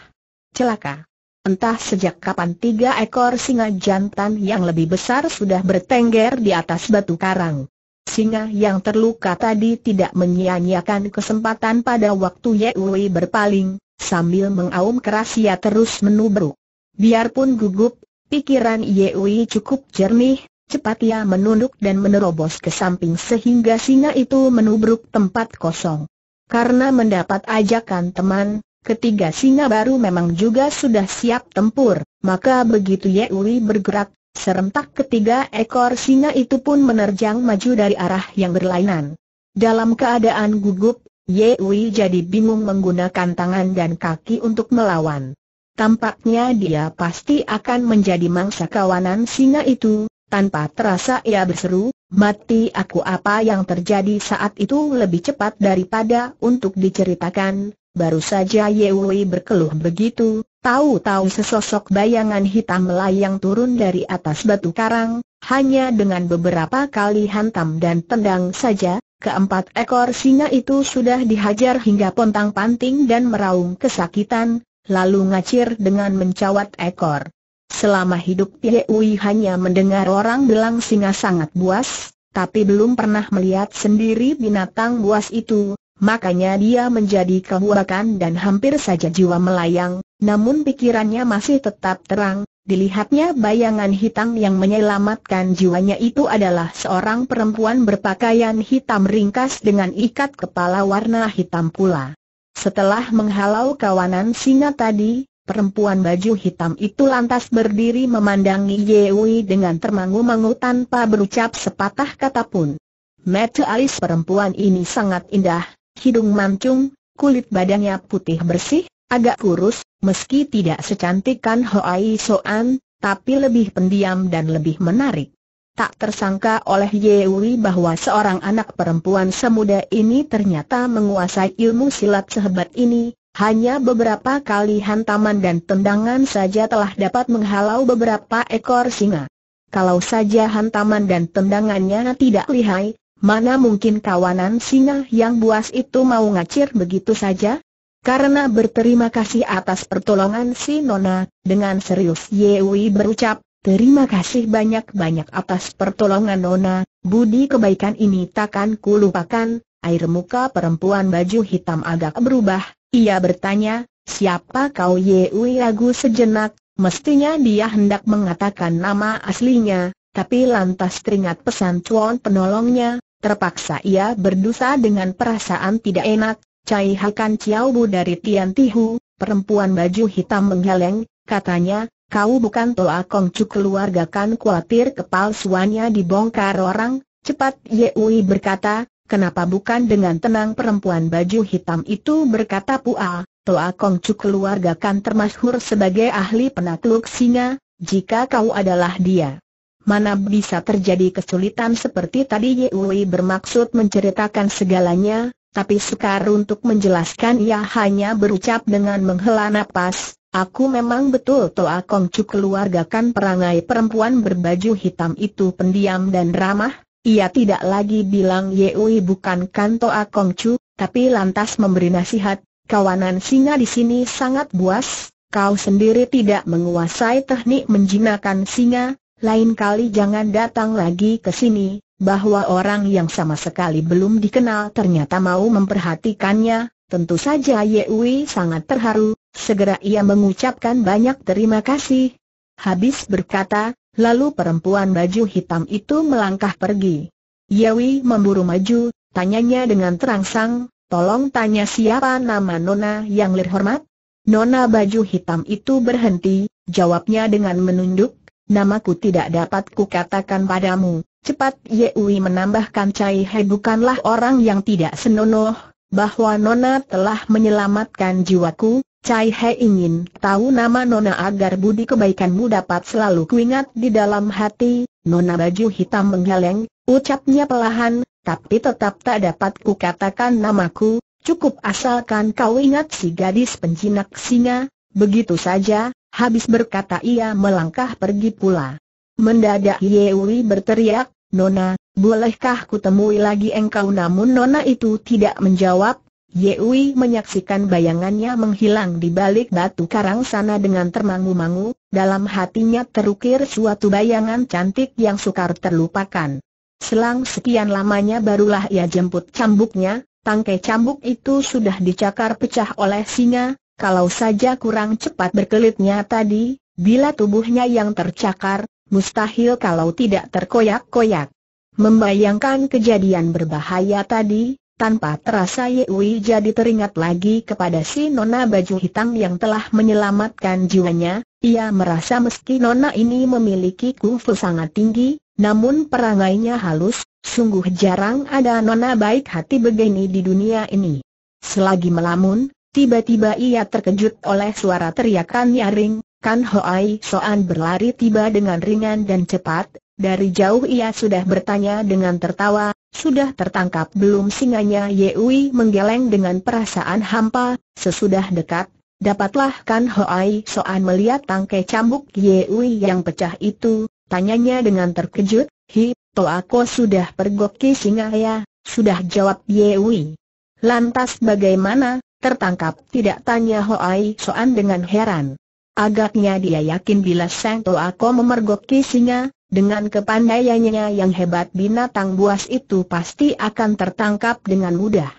Celaka. Entah sejak kapan tiga ekor singa jantan yang lebih besar sudah bertengger di atas batu karang. Singa yang terluka tadi tidak menyia-nyiakan kesempatan pada waktu Yewi berpaling, sambil mengaum keras ia terus menubruk. Biarpun gugup, pikiran Yewi cukup jernih, Cepat ia menunduk dan menerobos ke samping sehingga singa itu menubruk tempat kosong. Karena mendapat ajakan teman, ketiga singa baru memang juga sudah siap tempur, maka begitu Yewi bergerak, serentak ketiga ekor singa itu pun menerjang maju dari arah yang berlainan. Dalam keadaan gugup, Yewi jadi bingung menggunakan tangan dan kaki untuk melawan. Tampaknya dia pasti akan menjadi mangsa kawanan singa itu, tanpa terasa ia berseru, mati aku apa yang terjadi saat itu lebih cepat daripada untuk diceritakan, baru saja Yewi berkeluh begitu, tahu-tahu sesosok bayangan hitam melayang turun dari atas batu karang, hanya dengan beberapa kali hantam dan tendang saja, keempat ekor singa itu sudah dihajar hingga pontang-panting dan meraung kesakitan, lalu ngacir dengan mencawat ekor. Selama hidup Tie Ui hanya mendengar orang bilang singa sangat buas, tapi belum pernah melihat sendiri binatang buas itu, makanya dia menjadi kehuakan dan hampir saja jiwa melayang, namun pikirannya masih tetap terang, dilihatnya bayangan hitam yang menyelamatkan jiwanya itu adalah seorang perempuan berpakaian hitam ringkas dengan ikat kepala warna hitam pula. Setelah menghalau kawanan singa tadi, Perempuan baju hitam itu lantas berdiri memandangi Yewi dengan termangu-mangu tanpa berucap sepatah kata pun. Mata alis perempuan ini sangat indah, hidung mancung, kulit badannya putih bersih, agak kurus, meski tidak secantikan Hoai Soan, tapi lebih pendiam dan lebih menarik. Tak tersangka oleh Yewi bahwa seorang anak perempuan semuda ini ternyata menguasai ilmu silat sehebat ini, hanya beberapa kali hantaman dan tendangan saja telah dapat menghalau beberapa ekor singa. Kalau saja hantaman dan tendangannya tidak lihai, mana mungkin kawanan singa yang buas itu mau ngacir begitu saja? Karena berterima kasih atas pertolongan si Nona, dengan serius Yewi berucap, Terima kasih banyak-banyak atas pertolongan Nona, budi kebaikan ini takkan kulupakan, air muka perempuan baju hitam agak berubah, ia bertanya, siapa kau Yewi Ragu sejenak, mestinya dia hendak mengatakan nama aslinya, tapi lantas teringat pesan cuan penolongnya, terpaksa ia berdosa dengan perasaan tidak enak, Cai Hakan Ciao Bu dari Tian Tihu, perempuan baju hitam menggeleng, katanya, kau bukan Toa Kong Chu keluarga kan khawatir kepalsuannya dibongkar orang, cepat Yewi berkata, Kenapa bukan dengan tenang perempuan baju hitam itu berkata Pua, Toa Kong keluarga kan termasyhur sebagai ahli penakluk singa, jika kau adalah dia. Mana bisa terjadi kesulitan seperti tadi Yewi bermaksud menceritakan segalanya, tapi sukar untuk menjelaskan ia hanya berucap dengan menghela napas, aku memang betul Toa Kong keluarga kan perangai perempuan berbaju hitam itu pendiam dan ramah, ia tidak lagi bilang Yui bukan Kanto Akong Chu, tapi lantas memberi nasihat, kawanan singa di sini sangat buas, kau sendiri tidak menguasai teknik menjinakkan singa, lain kali jangan datang lagi ke sini, bahwa orang yang sama sekali belum dikenal ternyata mau memperhatikannya, tentu saja Yui sangat terharu, segera ia mengucapkan banyak terima kasih. Habis berkata, Lalu perempuan baju hitam itu melangkah pergi. Yawi memburu maju, tanyanya dengan terangsang, tolong tanya siapa nama Nona yang terhormat? Nona baju hitam itu berhenti, jawabnya dengan menunduk, namaku tidak dapat kukatakan padamu. Cepat Yewi menambahkan Cai He bukanlah orang yang tidak senonoh, bahwa Nona telah menyelamatkan jiwaku, Cai He ingin tahu nama Nona agar budi kebaikanmu dapat selalu kuingat di dalam hati, Nona baju hitam menggeleng, ucapnya perlahan, tapi tetap tak dapat katakan namaku, cukup asalkan kau ingat si gadis penjinak singa, begitu saja, habis berkata ia melangkah pergi pula. Mendadak Yeuri berteriak, Nona, bolehkah kutemui lagi engkau namun Nona itu tidak menjawab, Yewi menyaksikan bayangannya menghilang di balik batu karang sana dengan termangu-mangu, dalam hatinya terukir suatu bayangan cantik yang sukar terlupakan. Selang sekian lamanya barulah ia jemput cambuknya, tangkai cambuk itu sudah dicakar pecah oleh singa, kalau saja kurang cepat berkelitnya tadi, bila tubuhnya yang tercakar, mustahil kalau tidak terkoyak-koyak. Membayangkan kejadian berbahaya tadi, tanpa terasa Yewi jadi teringat lagi kepada si nona baju hitam yang telah menyelamatkan jiwanya, ia merasa meski nona ini memiliki kungfu sangat tinggi, namun perangainya halus, sungguh jarang ada nona baik hati begini di dunia ini. Selagi melamun, tiba-tiba ia terkejut oleh suara teriakan nyaring, Kan Hoai Soan berlari tiba dengan ringan dan cepat, dari jauh ia sudah bertanya dengan tertawa, sudah tertangkap belum singanya Yewi menggeleng dengan perasaan hampa, sesudah dekat, dapatlah Kan Hoai Soan melihat tangkai cambuk Yewi yang pecah itu, tanyanya dengan terkejut, Hi, to aku sudah pergoki ya? sudah jawab Yewi. Lantas bagaimana, tertangkap tidak tanya Hoai Soan dengan heran. Agaknya dia yakin bila Sang aku memergoki singa, dengan kepandaiannya yang hebat binatang buas itu pasti akan tertangkap dengan mudah.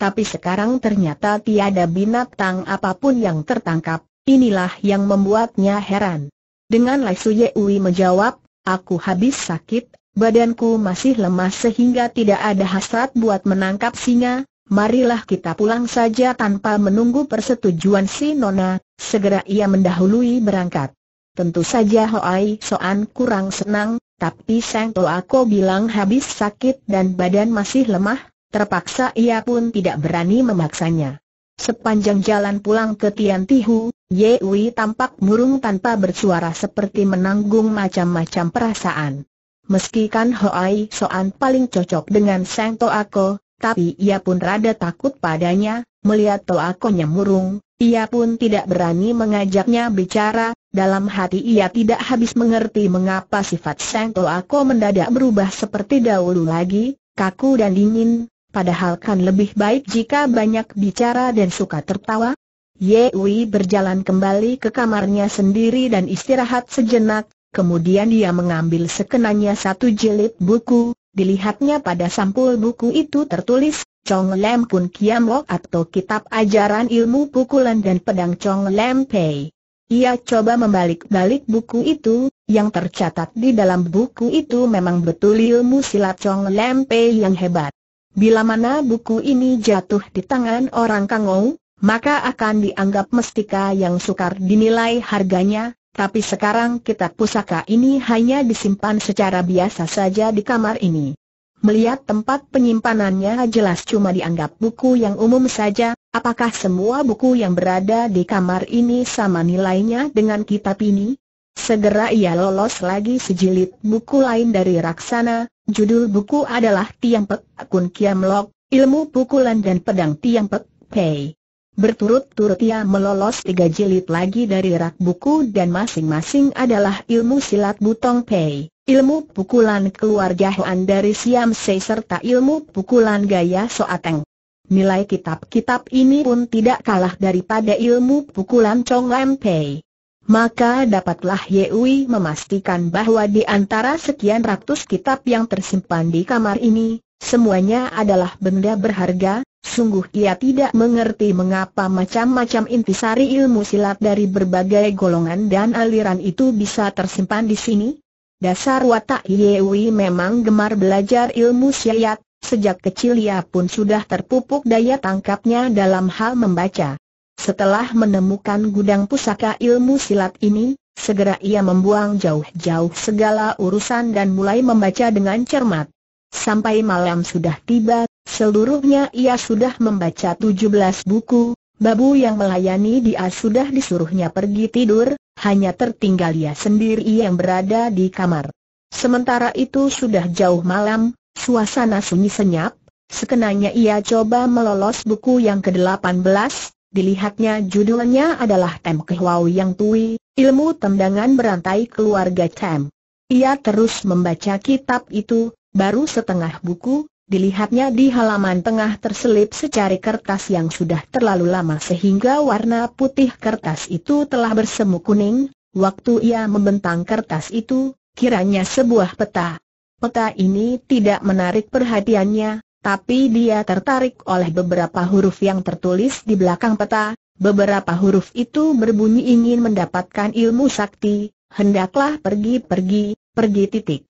Tapi sekarang ternyata tiada binatang apapun yang tertangkap, inilah yang membuatnya heran. Dengan Lai Ye Ui menjawab, aku habis sakit, badanku masih lemas sehingga tidak ada hasrat buat menangkap singa, marilah kita pulang saja tanpa menunggu persetujuan si Nona, segera ia mendahului berangkat. Tentu saja Hoai Soan kurang senang, tapi Sang Toako bilang habis sakit dan badan masih lemah, terpaksa ia pun tidak berani memaksanya. Sepanjang jalan pulang ke Tian Tihu, Wei tampak murung tanpa bersuara seperti menanggung macam-macam perasaan. Meski kan Hoai Soan paling cocok dengan Sang Toako, tapi ia pun rada takut padanya, melihat Toa Toakonya murung, ia pun tidak berani mengajaknya bicara, dalam hati ia tidak habis mengerti mengapa sifat Sang Toako mendadak berubah seperti dahulu lagi, kaku dan dingin, padahal kan lebih baik jika banyak bicara dan suka tertawa. Ye Wei berjalan kembali ke kamarnya sendiri dan istirahat sejenak, kemudian dia mengambil sekenanya satu jilid buku, dilihatnya pada sampul buku itu tertulis, Chong Lam Kun Kiam Lok atau Kitab Ajaran Ilmu Pukulan dan Pedang Chong Lam Pei. Ia coba membalik-balik buku itu, yang tercatat di dalam buku itu memang betul ilmu silat Chong Lam Pei yang hebat. Bila mana buku ini jatuh di tangan orang Kangou, maka akan dianggap mestika yang sukar dinilai harganya, tapi sekarang kitab pusaka ini hanya disimpan secara biasa saja di kamar ini. Melihat tempat penyimpanannya jelas cuma dianggap buku yang umum saja, apakah semua buku yang berada di kamar ini sama nilainya dengan kitab ini? Segera ia lolos lagi sejilid buku lain dari Raksana, judul buku adalah Tiang Pek Kun Kiam Lok, Ilmu Pukulan dan Pedang Tiang Pek Pei. Berturut-turut ia melolos tiga jilid lagi dari rak buku dan masing-masing adalah ilmu silat Butong Pei ilmu pukulan keluarga Hoan dari Siam Se serta ilmu pukulan gaya Soateng. Nilai kitab-kitab ini pun tidak kalah daripada ilmu pukulan Chong Lam Pei. Maka dapatlah Yewi memastikan bahwa di antara sekian ratus kitab yang tersimpan di kamar ini, semuanya adalah benda berharga, sungguh ia tidak mengerti mengapa macam-macam intisari ilmu silat dari berbagai golongan dan aliran itu bisa tersimpan di sini, Dasar watak Yewi memang gemar belajar ilmu syariat, sejak kecil ia pun sudah terpupuk daya tangkapnya dalam hal membaca. Setelah menemukan gudang pusaka ilmu silat ini, segera ia membuang jauh-jauh segala urusan dan mulai membaca dengan cermat. Sampai malam sudah tiba, seluruhnya ia sudah membaca 17 buku, babu yang melayani dia sudah disuruhnya pergi tidur, hanya tertinggal ia sendiri yang berada di kamar. Sementara itu sudah jauh malam, suasana sunyi senyap, sekenanya ia coba melolos buku yang ke-18, dilihatnya judulnya adalah Tem Kehwau Yang Tui, Ilmu Tendangan Berantai Keluarga Tem. Ia terus membaca kitab itu, baru setengah buku, Dilihatnya di halaman tengah terselip secari kertas yang sudah terlalu lama sehingga warna putih kertas itu telah bersemu kuning. Waktu ia membentang kertas itu, kiranya sebuah peta. Peta ini tidak menarik perhatiannya, tapi dia tertarik oleh beberapa huruf yang tertulis di belakang peta. Beberapa huruf itu berbunyi ingin mendapatkan ilmu sakti, hendaklah pergi-pergi, pergi titik.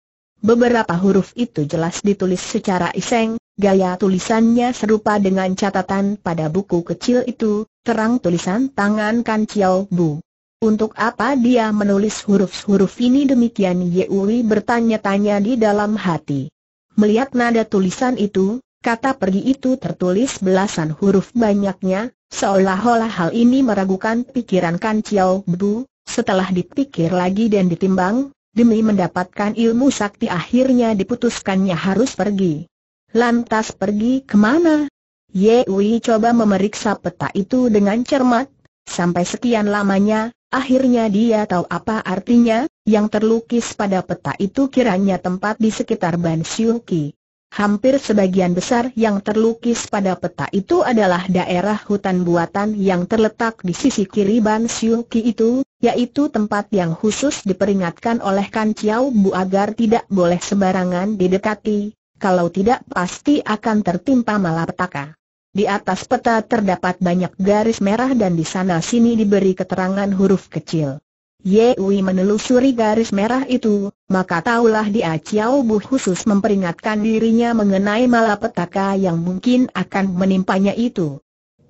Beberapa huruf itu jelas ditulis secara iseng, gaya tulisannya serupa dengan catatan pada buku kecil itu, terang tulisan tangan Kan Chiao Bu. Untuk apa dia menulis huruf-huruf ini demikian Yeuri bertanya-tanya di dalam hati. Melihat nada tulisan itu, kata pergi itu tertulis belasan huruf banyaknya, seolah-olah hal ini meragukan pikiran Kan Chiao Bu. Setelah dipikir lagi dan ditimbang, demi mendapatkan ilmu sakti akhirnya diputuskannya harus pergi. Lantas pergi kemana? Ye Wei coba memeriksa peta itu dengan cermat, sampai sekian lamanya, akhirnya dia tahu apa artinya, yang terlukis pada peta itu kiranya tempat di sekitar Ban Ki. Hampir sebagian besar yang terlukis pada peta itu adalah daerah hutan buatan yang terletak di sisi kiri Ban Siu Ki itu, yaitu tempat yang khusus diperingatkan oleh Kan Chiao Bu agar tidak boleh sembarangan didekati, kalau tidak pasti akan tertimpa malapetaka. Di atas peta terdapat banyak garis merah dan di sana sini diberi keterangan huruf kecil. Yewi menelusuri garis merah itu, maka taulah dia Chiao Bu khusus memperingatkan dirinya mengenai malapetaka yang mungkin akan menimpanya itu.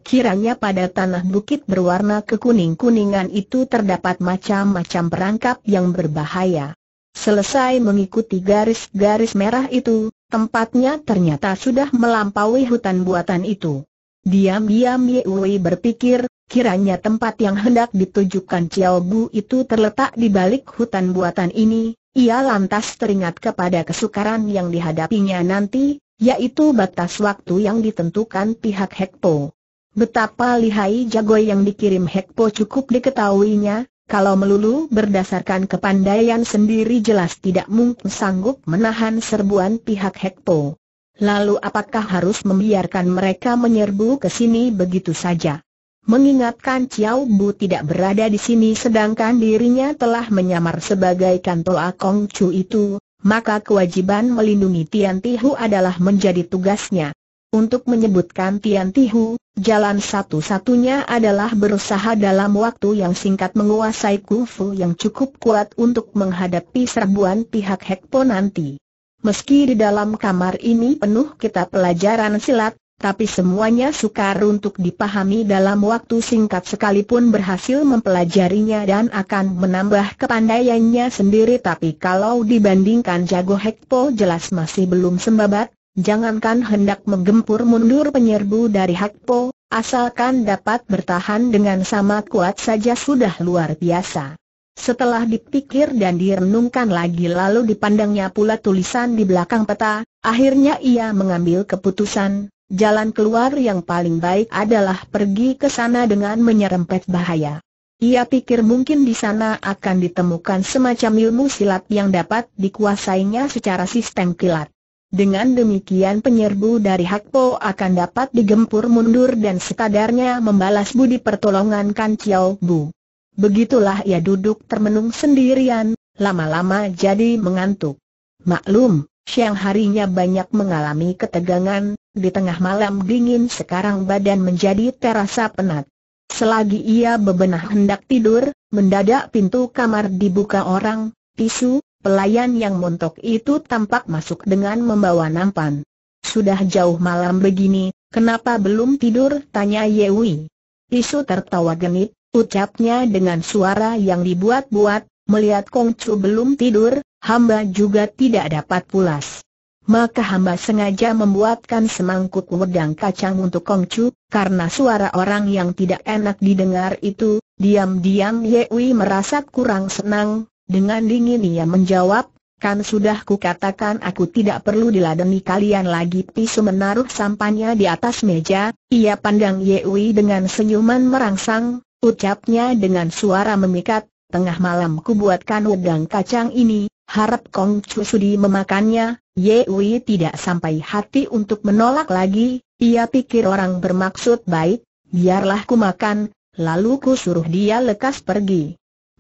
Kiranya pada tanah bukit berwarna kekuning-kuningan itu terdapat macam-macam perangkap yang berbahaya. Selesai mengikuti garis-garis merah itu, tempatnya ternyata sudah melampaui hutan buatan itu. Diam-diam Yewi berpikir, Kiranya tempat yang hendak ditujukan Chiao Bu itu terletak di balik hutan buatan ini, ia lantas teringat kepada kesukaran yang dihadapinya nanti, yaitu batas waktu yang ditentukan pihak Hekpo. Betapa lihai jago yang dikirim Hekpo cukup diketahuinya, kalau melulu berdasarkan kepandaian sendiri jelas tidak mungkin sanggup menahan serbuan pihak Hekpo. Lalu apakah harus membiarkan mereka menyerbu ke sini begitu saja? Mengingatkan Chiao Bu tidak berada di sini sedangkan dirinya telah menyamar sebagai kanto Akong Chu itu, maka kewajiban melindungi Tian Tihu adalah menjadi tugasnya. Untuk menyebutkan Tian Tihu, jalan satu-satunya adalah berusaha dalam waktu yang singkat menguasai kufu yang cukup kuat untuk menghadapi serbuan pihak Hekpo nanti. Meski di dalam kamar ini penuh kita pelajaran silat, tapi semuanya sukar untuk dipahami dalam waktu singkat sekalipun berhasil mempelajarinya dan akan menambah kepandaiannya sendiri tapi kalau dibandingkan jago Hekpo jelas masih belum sembabat, jangankan hendak menggempur mundur penyerbu dari Hekpo, asalkan dapat bertahan dengan sama kuat saja sudah luar biasa. Setelah dipikir dan direnungkan lagi lalu dipandangnya pula tulisan di belakang peta, akhirnya ia mengambil keputusan, Jalan keluar yang paling baik adalah pergi ke sana dengan menyerempet bahaya. Ia pikir mungkin di sana akan ditemukan semacam ilmu silat yang dapat dikuasainya secara sistem kilat. Dengan demikian penyerbu dari Hakpo akan dapat digempur mundur dan sekadarnya membalas budi pertolongan Kan Chiao Bu. Begitulah ia duduk termenung sendirian, lama-lama jadi mengantuk. Maklum, Siang harinya banyak mengalami ketegangan, di tengah malam dingin sekarang badan menjadi terasa penat. Selagi ia bebenah hendak tidur, mendadak pintu kamar dibuka orang, Tisu, pelayan yang montok itu tampak masuk dengan membawa nampan. Sudah jauh malam begini, kenapa belum tidur? tanya Yewi. Tisu tertawa genit, ucapnya dengan suara yang dibuat-buat, melihat Kongcu belum tidur, hamba juga tidak dapat pulas. Maka hamba sengaja membuatkan semangkuk wedang kacang untuk Kongcu, karena suara orang yang tidak enak didengar itu, diam-diam Wei merasa kurang senang, dengan dingin ia menjawab, kan sudah kukatakan aku tidak perlu diladeni kalian lagi Pisu menaruh sampannya di atas meja, ia pandang Wei dengan senyuman merangsang, ucapnya dengan suara memikat, tengah malam kubuatkan wedang kacang ini, Harap Kong Chusudi memakannya, Wei tidak sampai hati untuk menolak lagi, ia pikir orang bermaksud baik, biarlah ku makan, lalu ku suruh dia lekas pergi.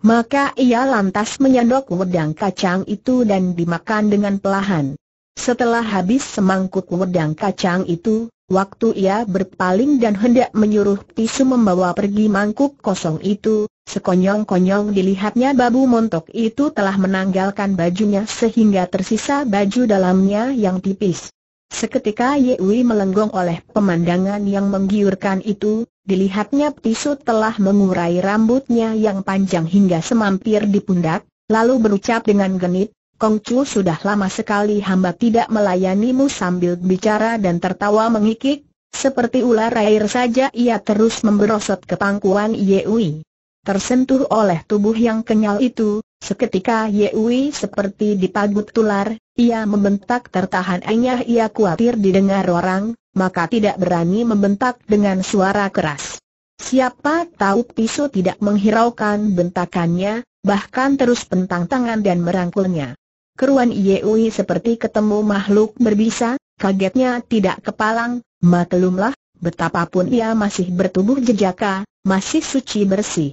Maka ia lantas menyendok wedang kacang itu dan dimakan dengan pelahan. Setelah habis semangkuk wedang kacang itu, waktu ia berpaling dan hendak menyuruh Tisu membawa pergi mangkuk kosong itu, Sekonyong-konyong dilihatnya babu montok itu telah menanggalkan bajunya sehingga tersisa baju dalamnya yang tipis. Seketika Yewi melenggong oleh pemandangan yang menggiurkan itu, dilihatnya pisut telah mengurai rambutnya yang panjang hingga semampir di pundak, lalu berucap dengan genit, Kongcu sudah lama sekali hamba tidak melayanimu sambil bicara dan tertawa mengikik, seperti ular air saja ia terus memberosot ke pangkuan Yewi. Tersentuh oleh tubuh yang kenyal itu, seketika Yewi seperti dipagut tular, ia membentak tertahan enyah ia khawatir didengar orang, maka tidak berani membentak dengan suara keras. Siapa tahu pisau tidak menghiraukan bentakannya, bahkan terus pentang tangan dan merangkulnya. Keruan Yewi seperti ketemu makhluk berbisa, kagetnya tidak kepalang, maklumlah, betapapun ia masih bertubuh jejaka, masih suci bersih.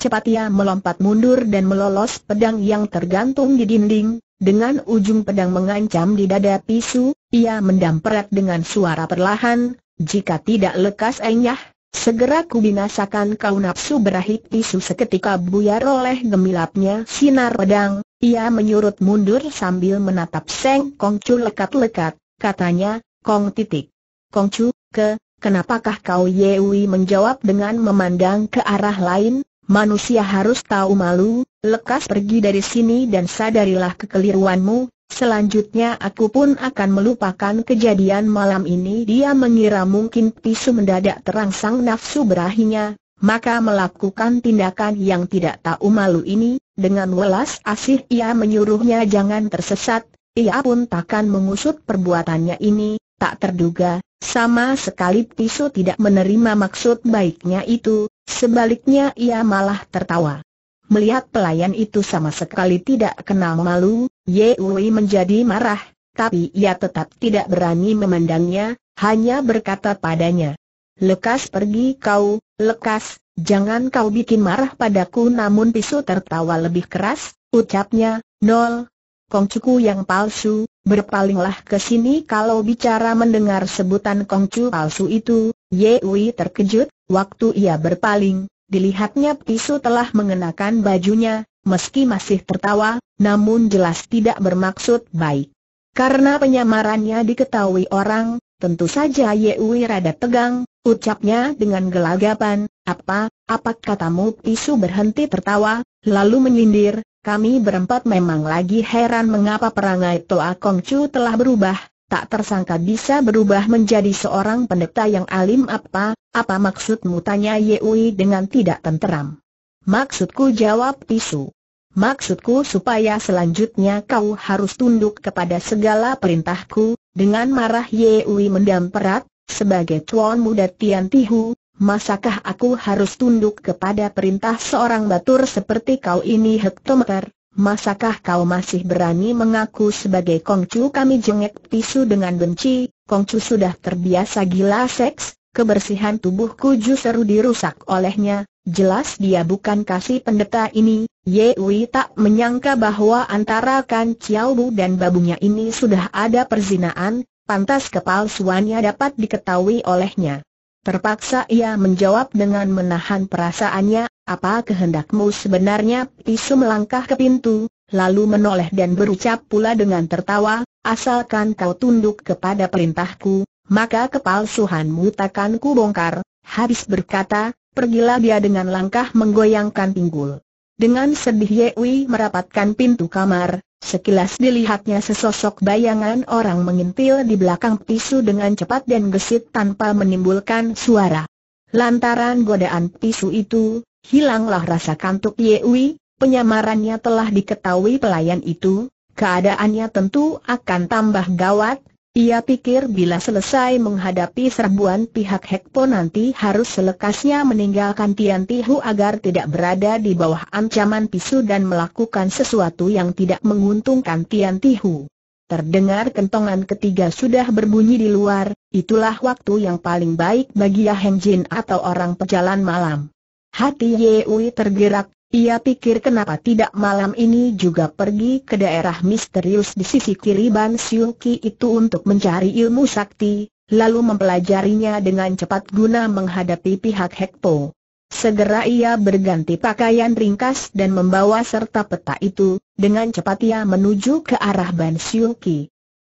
Cepat ia melompat mundur dan melolos pedang yang tergantung di dinding, dengan ujung pedang mengancam di dada pisu, ia mendamperat dengan suara perlahan, jika tidak lekas enyah, segera kubinasakan kau nafsu berahit pisu seketika buyar oleh gemilapnya sinar pedang, ia menyurut mundur sambil menatap Seng Kongcu lekat-lekat, katanya, Kong titik. Kongcu, ke, kenapakah kau Yewi menjawab dengan memandang ke arah lain, Manusia harus tahu malu, lekas pergi dari sini dan sadarilah kekeliruanmu, selanjutnya aku pun akan melupakan kejadian malam ini. Dia mengira mungkin pisu mendadak terangsang nafsu berahinya, maka melakukan tindakan yang tidak tahu malu ini, dengan welas asih ia menyuruhnya jangan tersesat, ia pun takkan mengusut perbuatannya ini, tak terduga, sama sekali Piso tidak menerima maksud baiknya itu, sebaliknya ia malah tertawa. Melihat pelayan itu sama sekali tidak kenal malu, Ye Wei menjadi marah, tapi ia tetap tidak berani memandangnya, hanya berkata padanya. Lekas pergi kau, lekas, jangan kau bikin marah padaku namun Piso tertawa lebih keras, ucapnya, Nol, Kongcuku yang palsu, berpalinglah ke sini kalau bicara mendengar sebutan Kongcu palsu itu, Ye Wei terkejut, waktu ia berpaling, dilihatnya Pisu telah mengenakan bajunya, meski masih tertawa, namun jelas tidak bermaksud baik. Karena penyamarannya diketahui orang, tentu saja Ye Wei rada tegang, ucapnya dengan gelagapan, apa, apa katamu Pisu berhenti tertawa, lalu menyindir, kami berempat memang lagi heran mengapa perangai Toa Kong Chu telah berubah, tak tersangka bisa berubah menjadi seorang pendeta yang alim apa, apa maksudmu tanya Yewi dengan tidak tenteram. Maksudku jawab Tisu. Maksudku supaya selanjutnya kau harus tunduk kepada segala perintahku, dengan marah Yewi mendam perat, sebagai tuan muda Tian Tihu, masakah aku harus tunduk kepada perintah seorang batur seperti kau ini Hektometer? Masakah kau masih berani mengaku sebagai Kongcu kami jengek pisu dengan benci, Kongcu sudah terbiasa gila seks, kebersihan tubuhku justru dirusak olehnya, jelas dia bukan kasih pendeta ini, Wei tak menyangka bahwa antara Kan Chiao Bu dan babunya ini sudah ada perzinaan, pantas kepalsuannya dapat diketahui olehnya. Terpaksa ia menjawab dengan menahan perasaannya, apa kehendakmu sebenarnya? Pisu melangkah ke pintu, lalu menoleh dan berucap pula dengan tertawa, asalkan kau tunduk kepada perintahku, maka kepalsuhanmu takkan bongkar. Habis berkata, pergilah dia dengan langkah menggoyangkan pinggul. Dengan sedih Yewi merapatkan pintu kamar, Sekilas dilihatnya sesosok bayangan orang mengintil di belakang pisu dengan cepat dan gesit tanpa menimbulkan suara. Lantaran godaan pisu itu, hilanglah rasa kantuk Yewi, penyamarannya telah diketahui pelayan itu, keadaannya tentu akan tambah gawat, ia pikir bila selesai menghadapi serbuan pihak Hekpo nanti harus selekasnya meninggalkan Tian Tihu agar tidak berada di bawah ancaman pisu dan melakukan sesuatu yang tidak menguntungkan Tian Tihu. Terdengar kentongan ketiga sudah berbunyi di luar, itulah waktu yang paling baik bagi Yahen Jin atau orang pejalan malam. Hati Ye Ui tergerak, ia pikir kenapa tidak malam ini juga pergi ke daerah misterius di sisi kiri Ban Siung itu untuk mencari ilmu sakti, lalu mempelajarinya dengan cepat guna menghadapi pihak Hekpo. Segera ia berganti pakaian ringkas dan membawa serta peta itu, dengan cepat ia menuju ke arah Ban Siung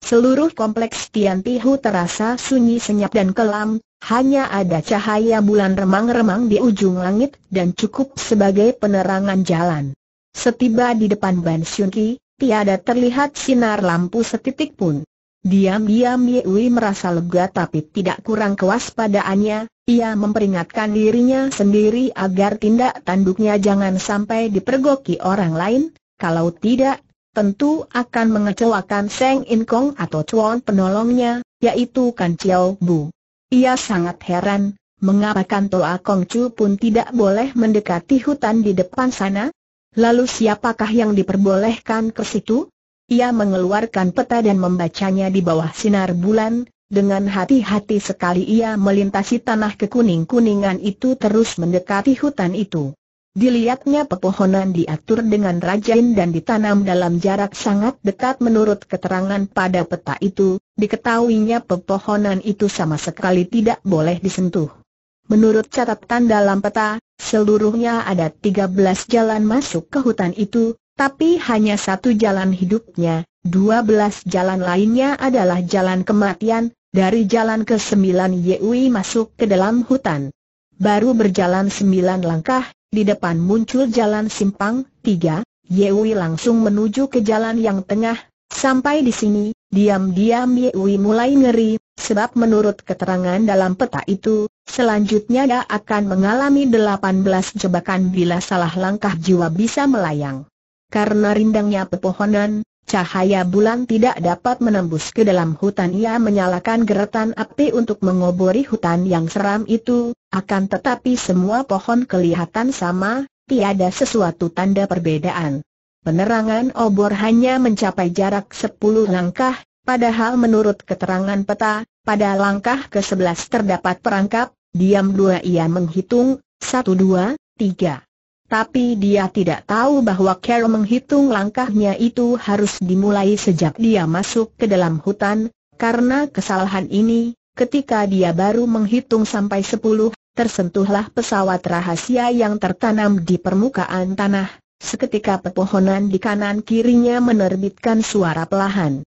Seluruh kompleks Tian Tihu terasa sunyi senyap dan kelam, hanya ada cahaya bulan remang-remang di ujung langit dan cukup sebagai penerangan jalan. Setiba di depan Ban Ki, tiada terlihat sinar lampu setitik pun. Diam-diam Ye Wei merasa lega tapi tidak kurang kewaspadaannya, ia memperingatkan dirinya sendiri agar tindak tanduknya jangan sampai dipergoki orang lain, kalau tidak tentu akan mengecewakan Seng In Kong atau Chuan penolongnya, yaitu Kan Chiao Bu. Ia sangat heran, mengapa Toa Kong Chu pun tidak boleh mendekati hutan di depan sana? Lalu siapakah yang diperbolehkan ke situ? Ia mengeluarkan peta dan membacanya di bawah sinar bulan, dengan hati-hati sekali ia melintasi tanah kekuning-kuningan itu terus mendekati hutan itu. Dilihatnya pepohonan diatur dengan rajin dan ditanam dalam jarak sangat dekat menurut keterangan pada peta itu, diketahuinya pepohonan itu sama sekali tidak boleh disentuh. Menurut catatan dalam peta, seluruhnya ada 13 jalan masuk ke hutan itu, tapi hanya satu jalan hidupnya, 12 jalan lainnya adalah jalan kematian, dari jalan ke-9 Yui masuk ke dalam hutan. Baru berjalan 9 langkah, di depan muncul jalan simpang, tiga, Yewi langsung menuju ke jalan yang tengah, sampai di sini, diam-diam Yewi mulai ngeri, sebab menurut keterangan dalam peta itu, selanjutnya dia akan mengalami 18 jebakan bila salah langkah jiwa bisa melayang. Karena rindangnya pepohonan, Cahaya bulan tidak dapat menembus ke dalam hutan ia menyalakan geretan api untuk mengobori hutan yang seram itu, akan tetapi semua pohon kelihatan sama, tiada sesuatu tanda perbedaan. Penerangan obor hanya mencapai jarak sepuluh langkah, padahal menurut keterangan peta, pada langkah ke sebelas terdapat perangkap, diam dua ia menghitung, satu dua tiga. Tapi dia tidak tahu bahwa Carol menghitung langkahnya itu harus dimulai sejak dia masuk ke dalam hutan, karena kesalahan ini, ketika dia baru menghitung sampai sepuluh, tersentuhlah pesawat rahasia yang tertanam di permukaan tanah, seketika pepohonan di kanan kirinya menerbitkan suara pelahan.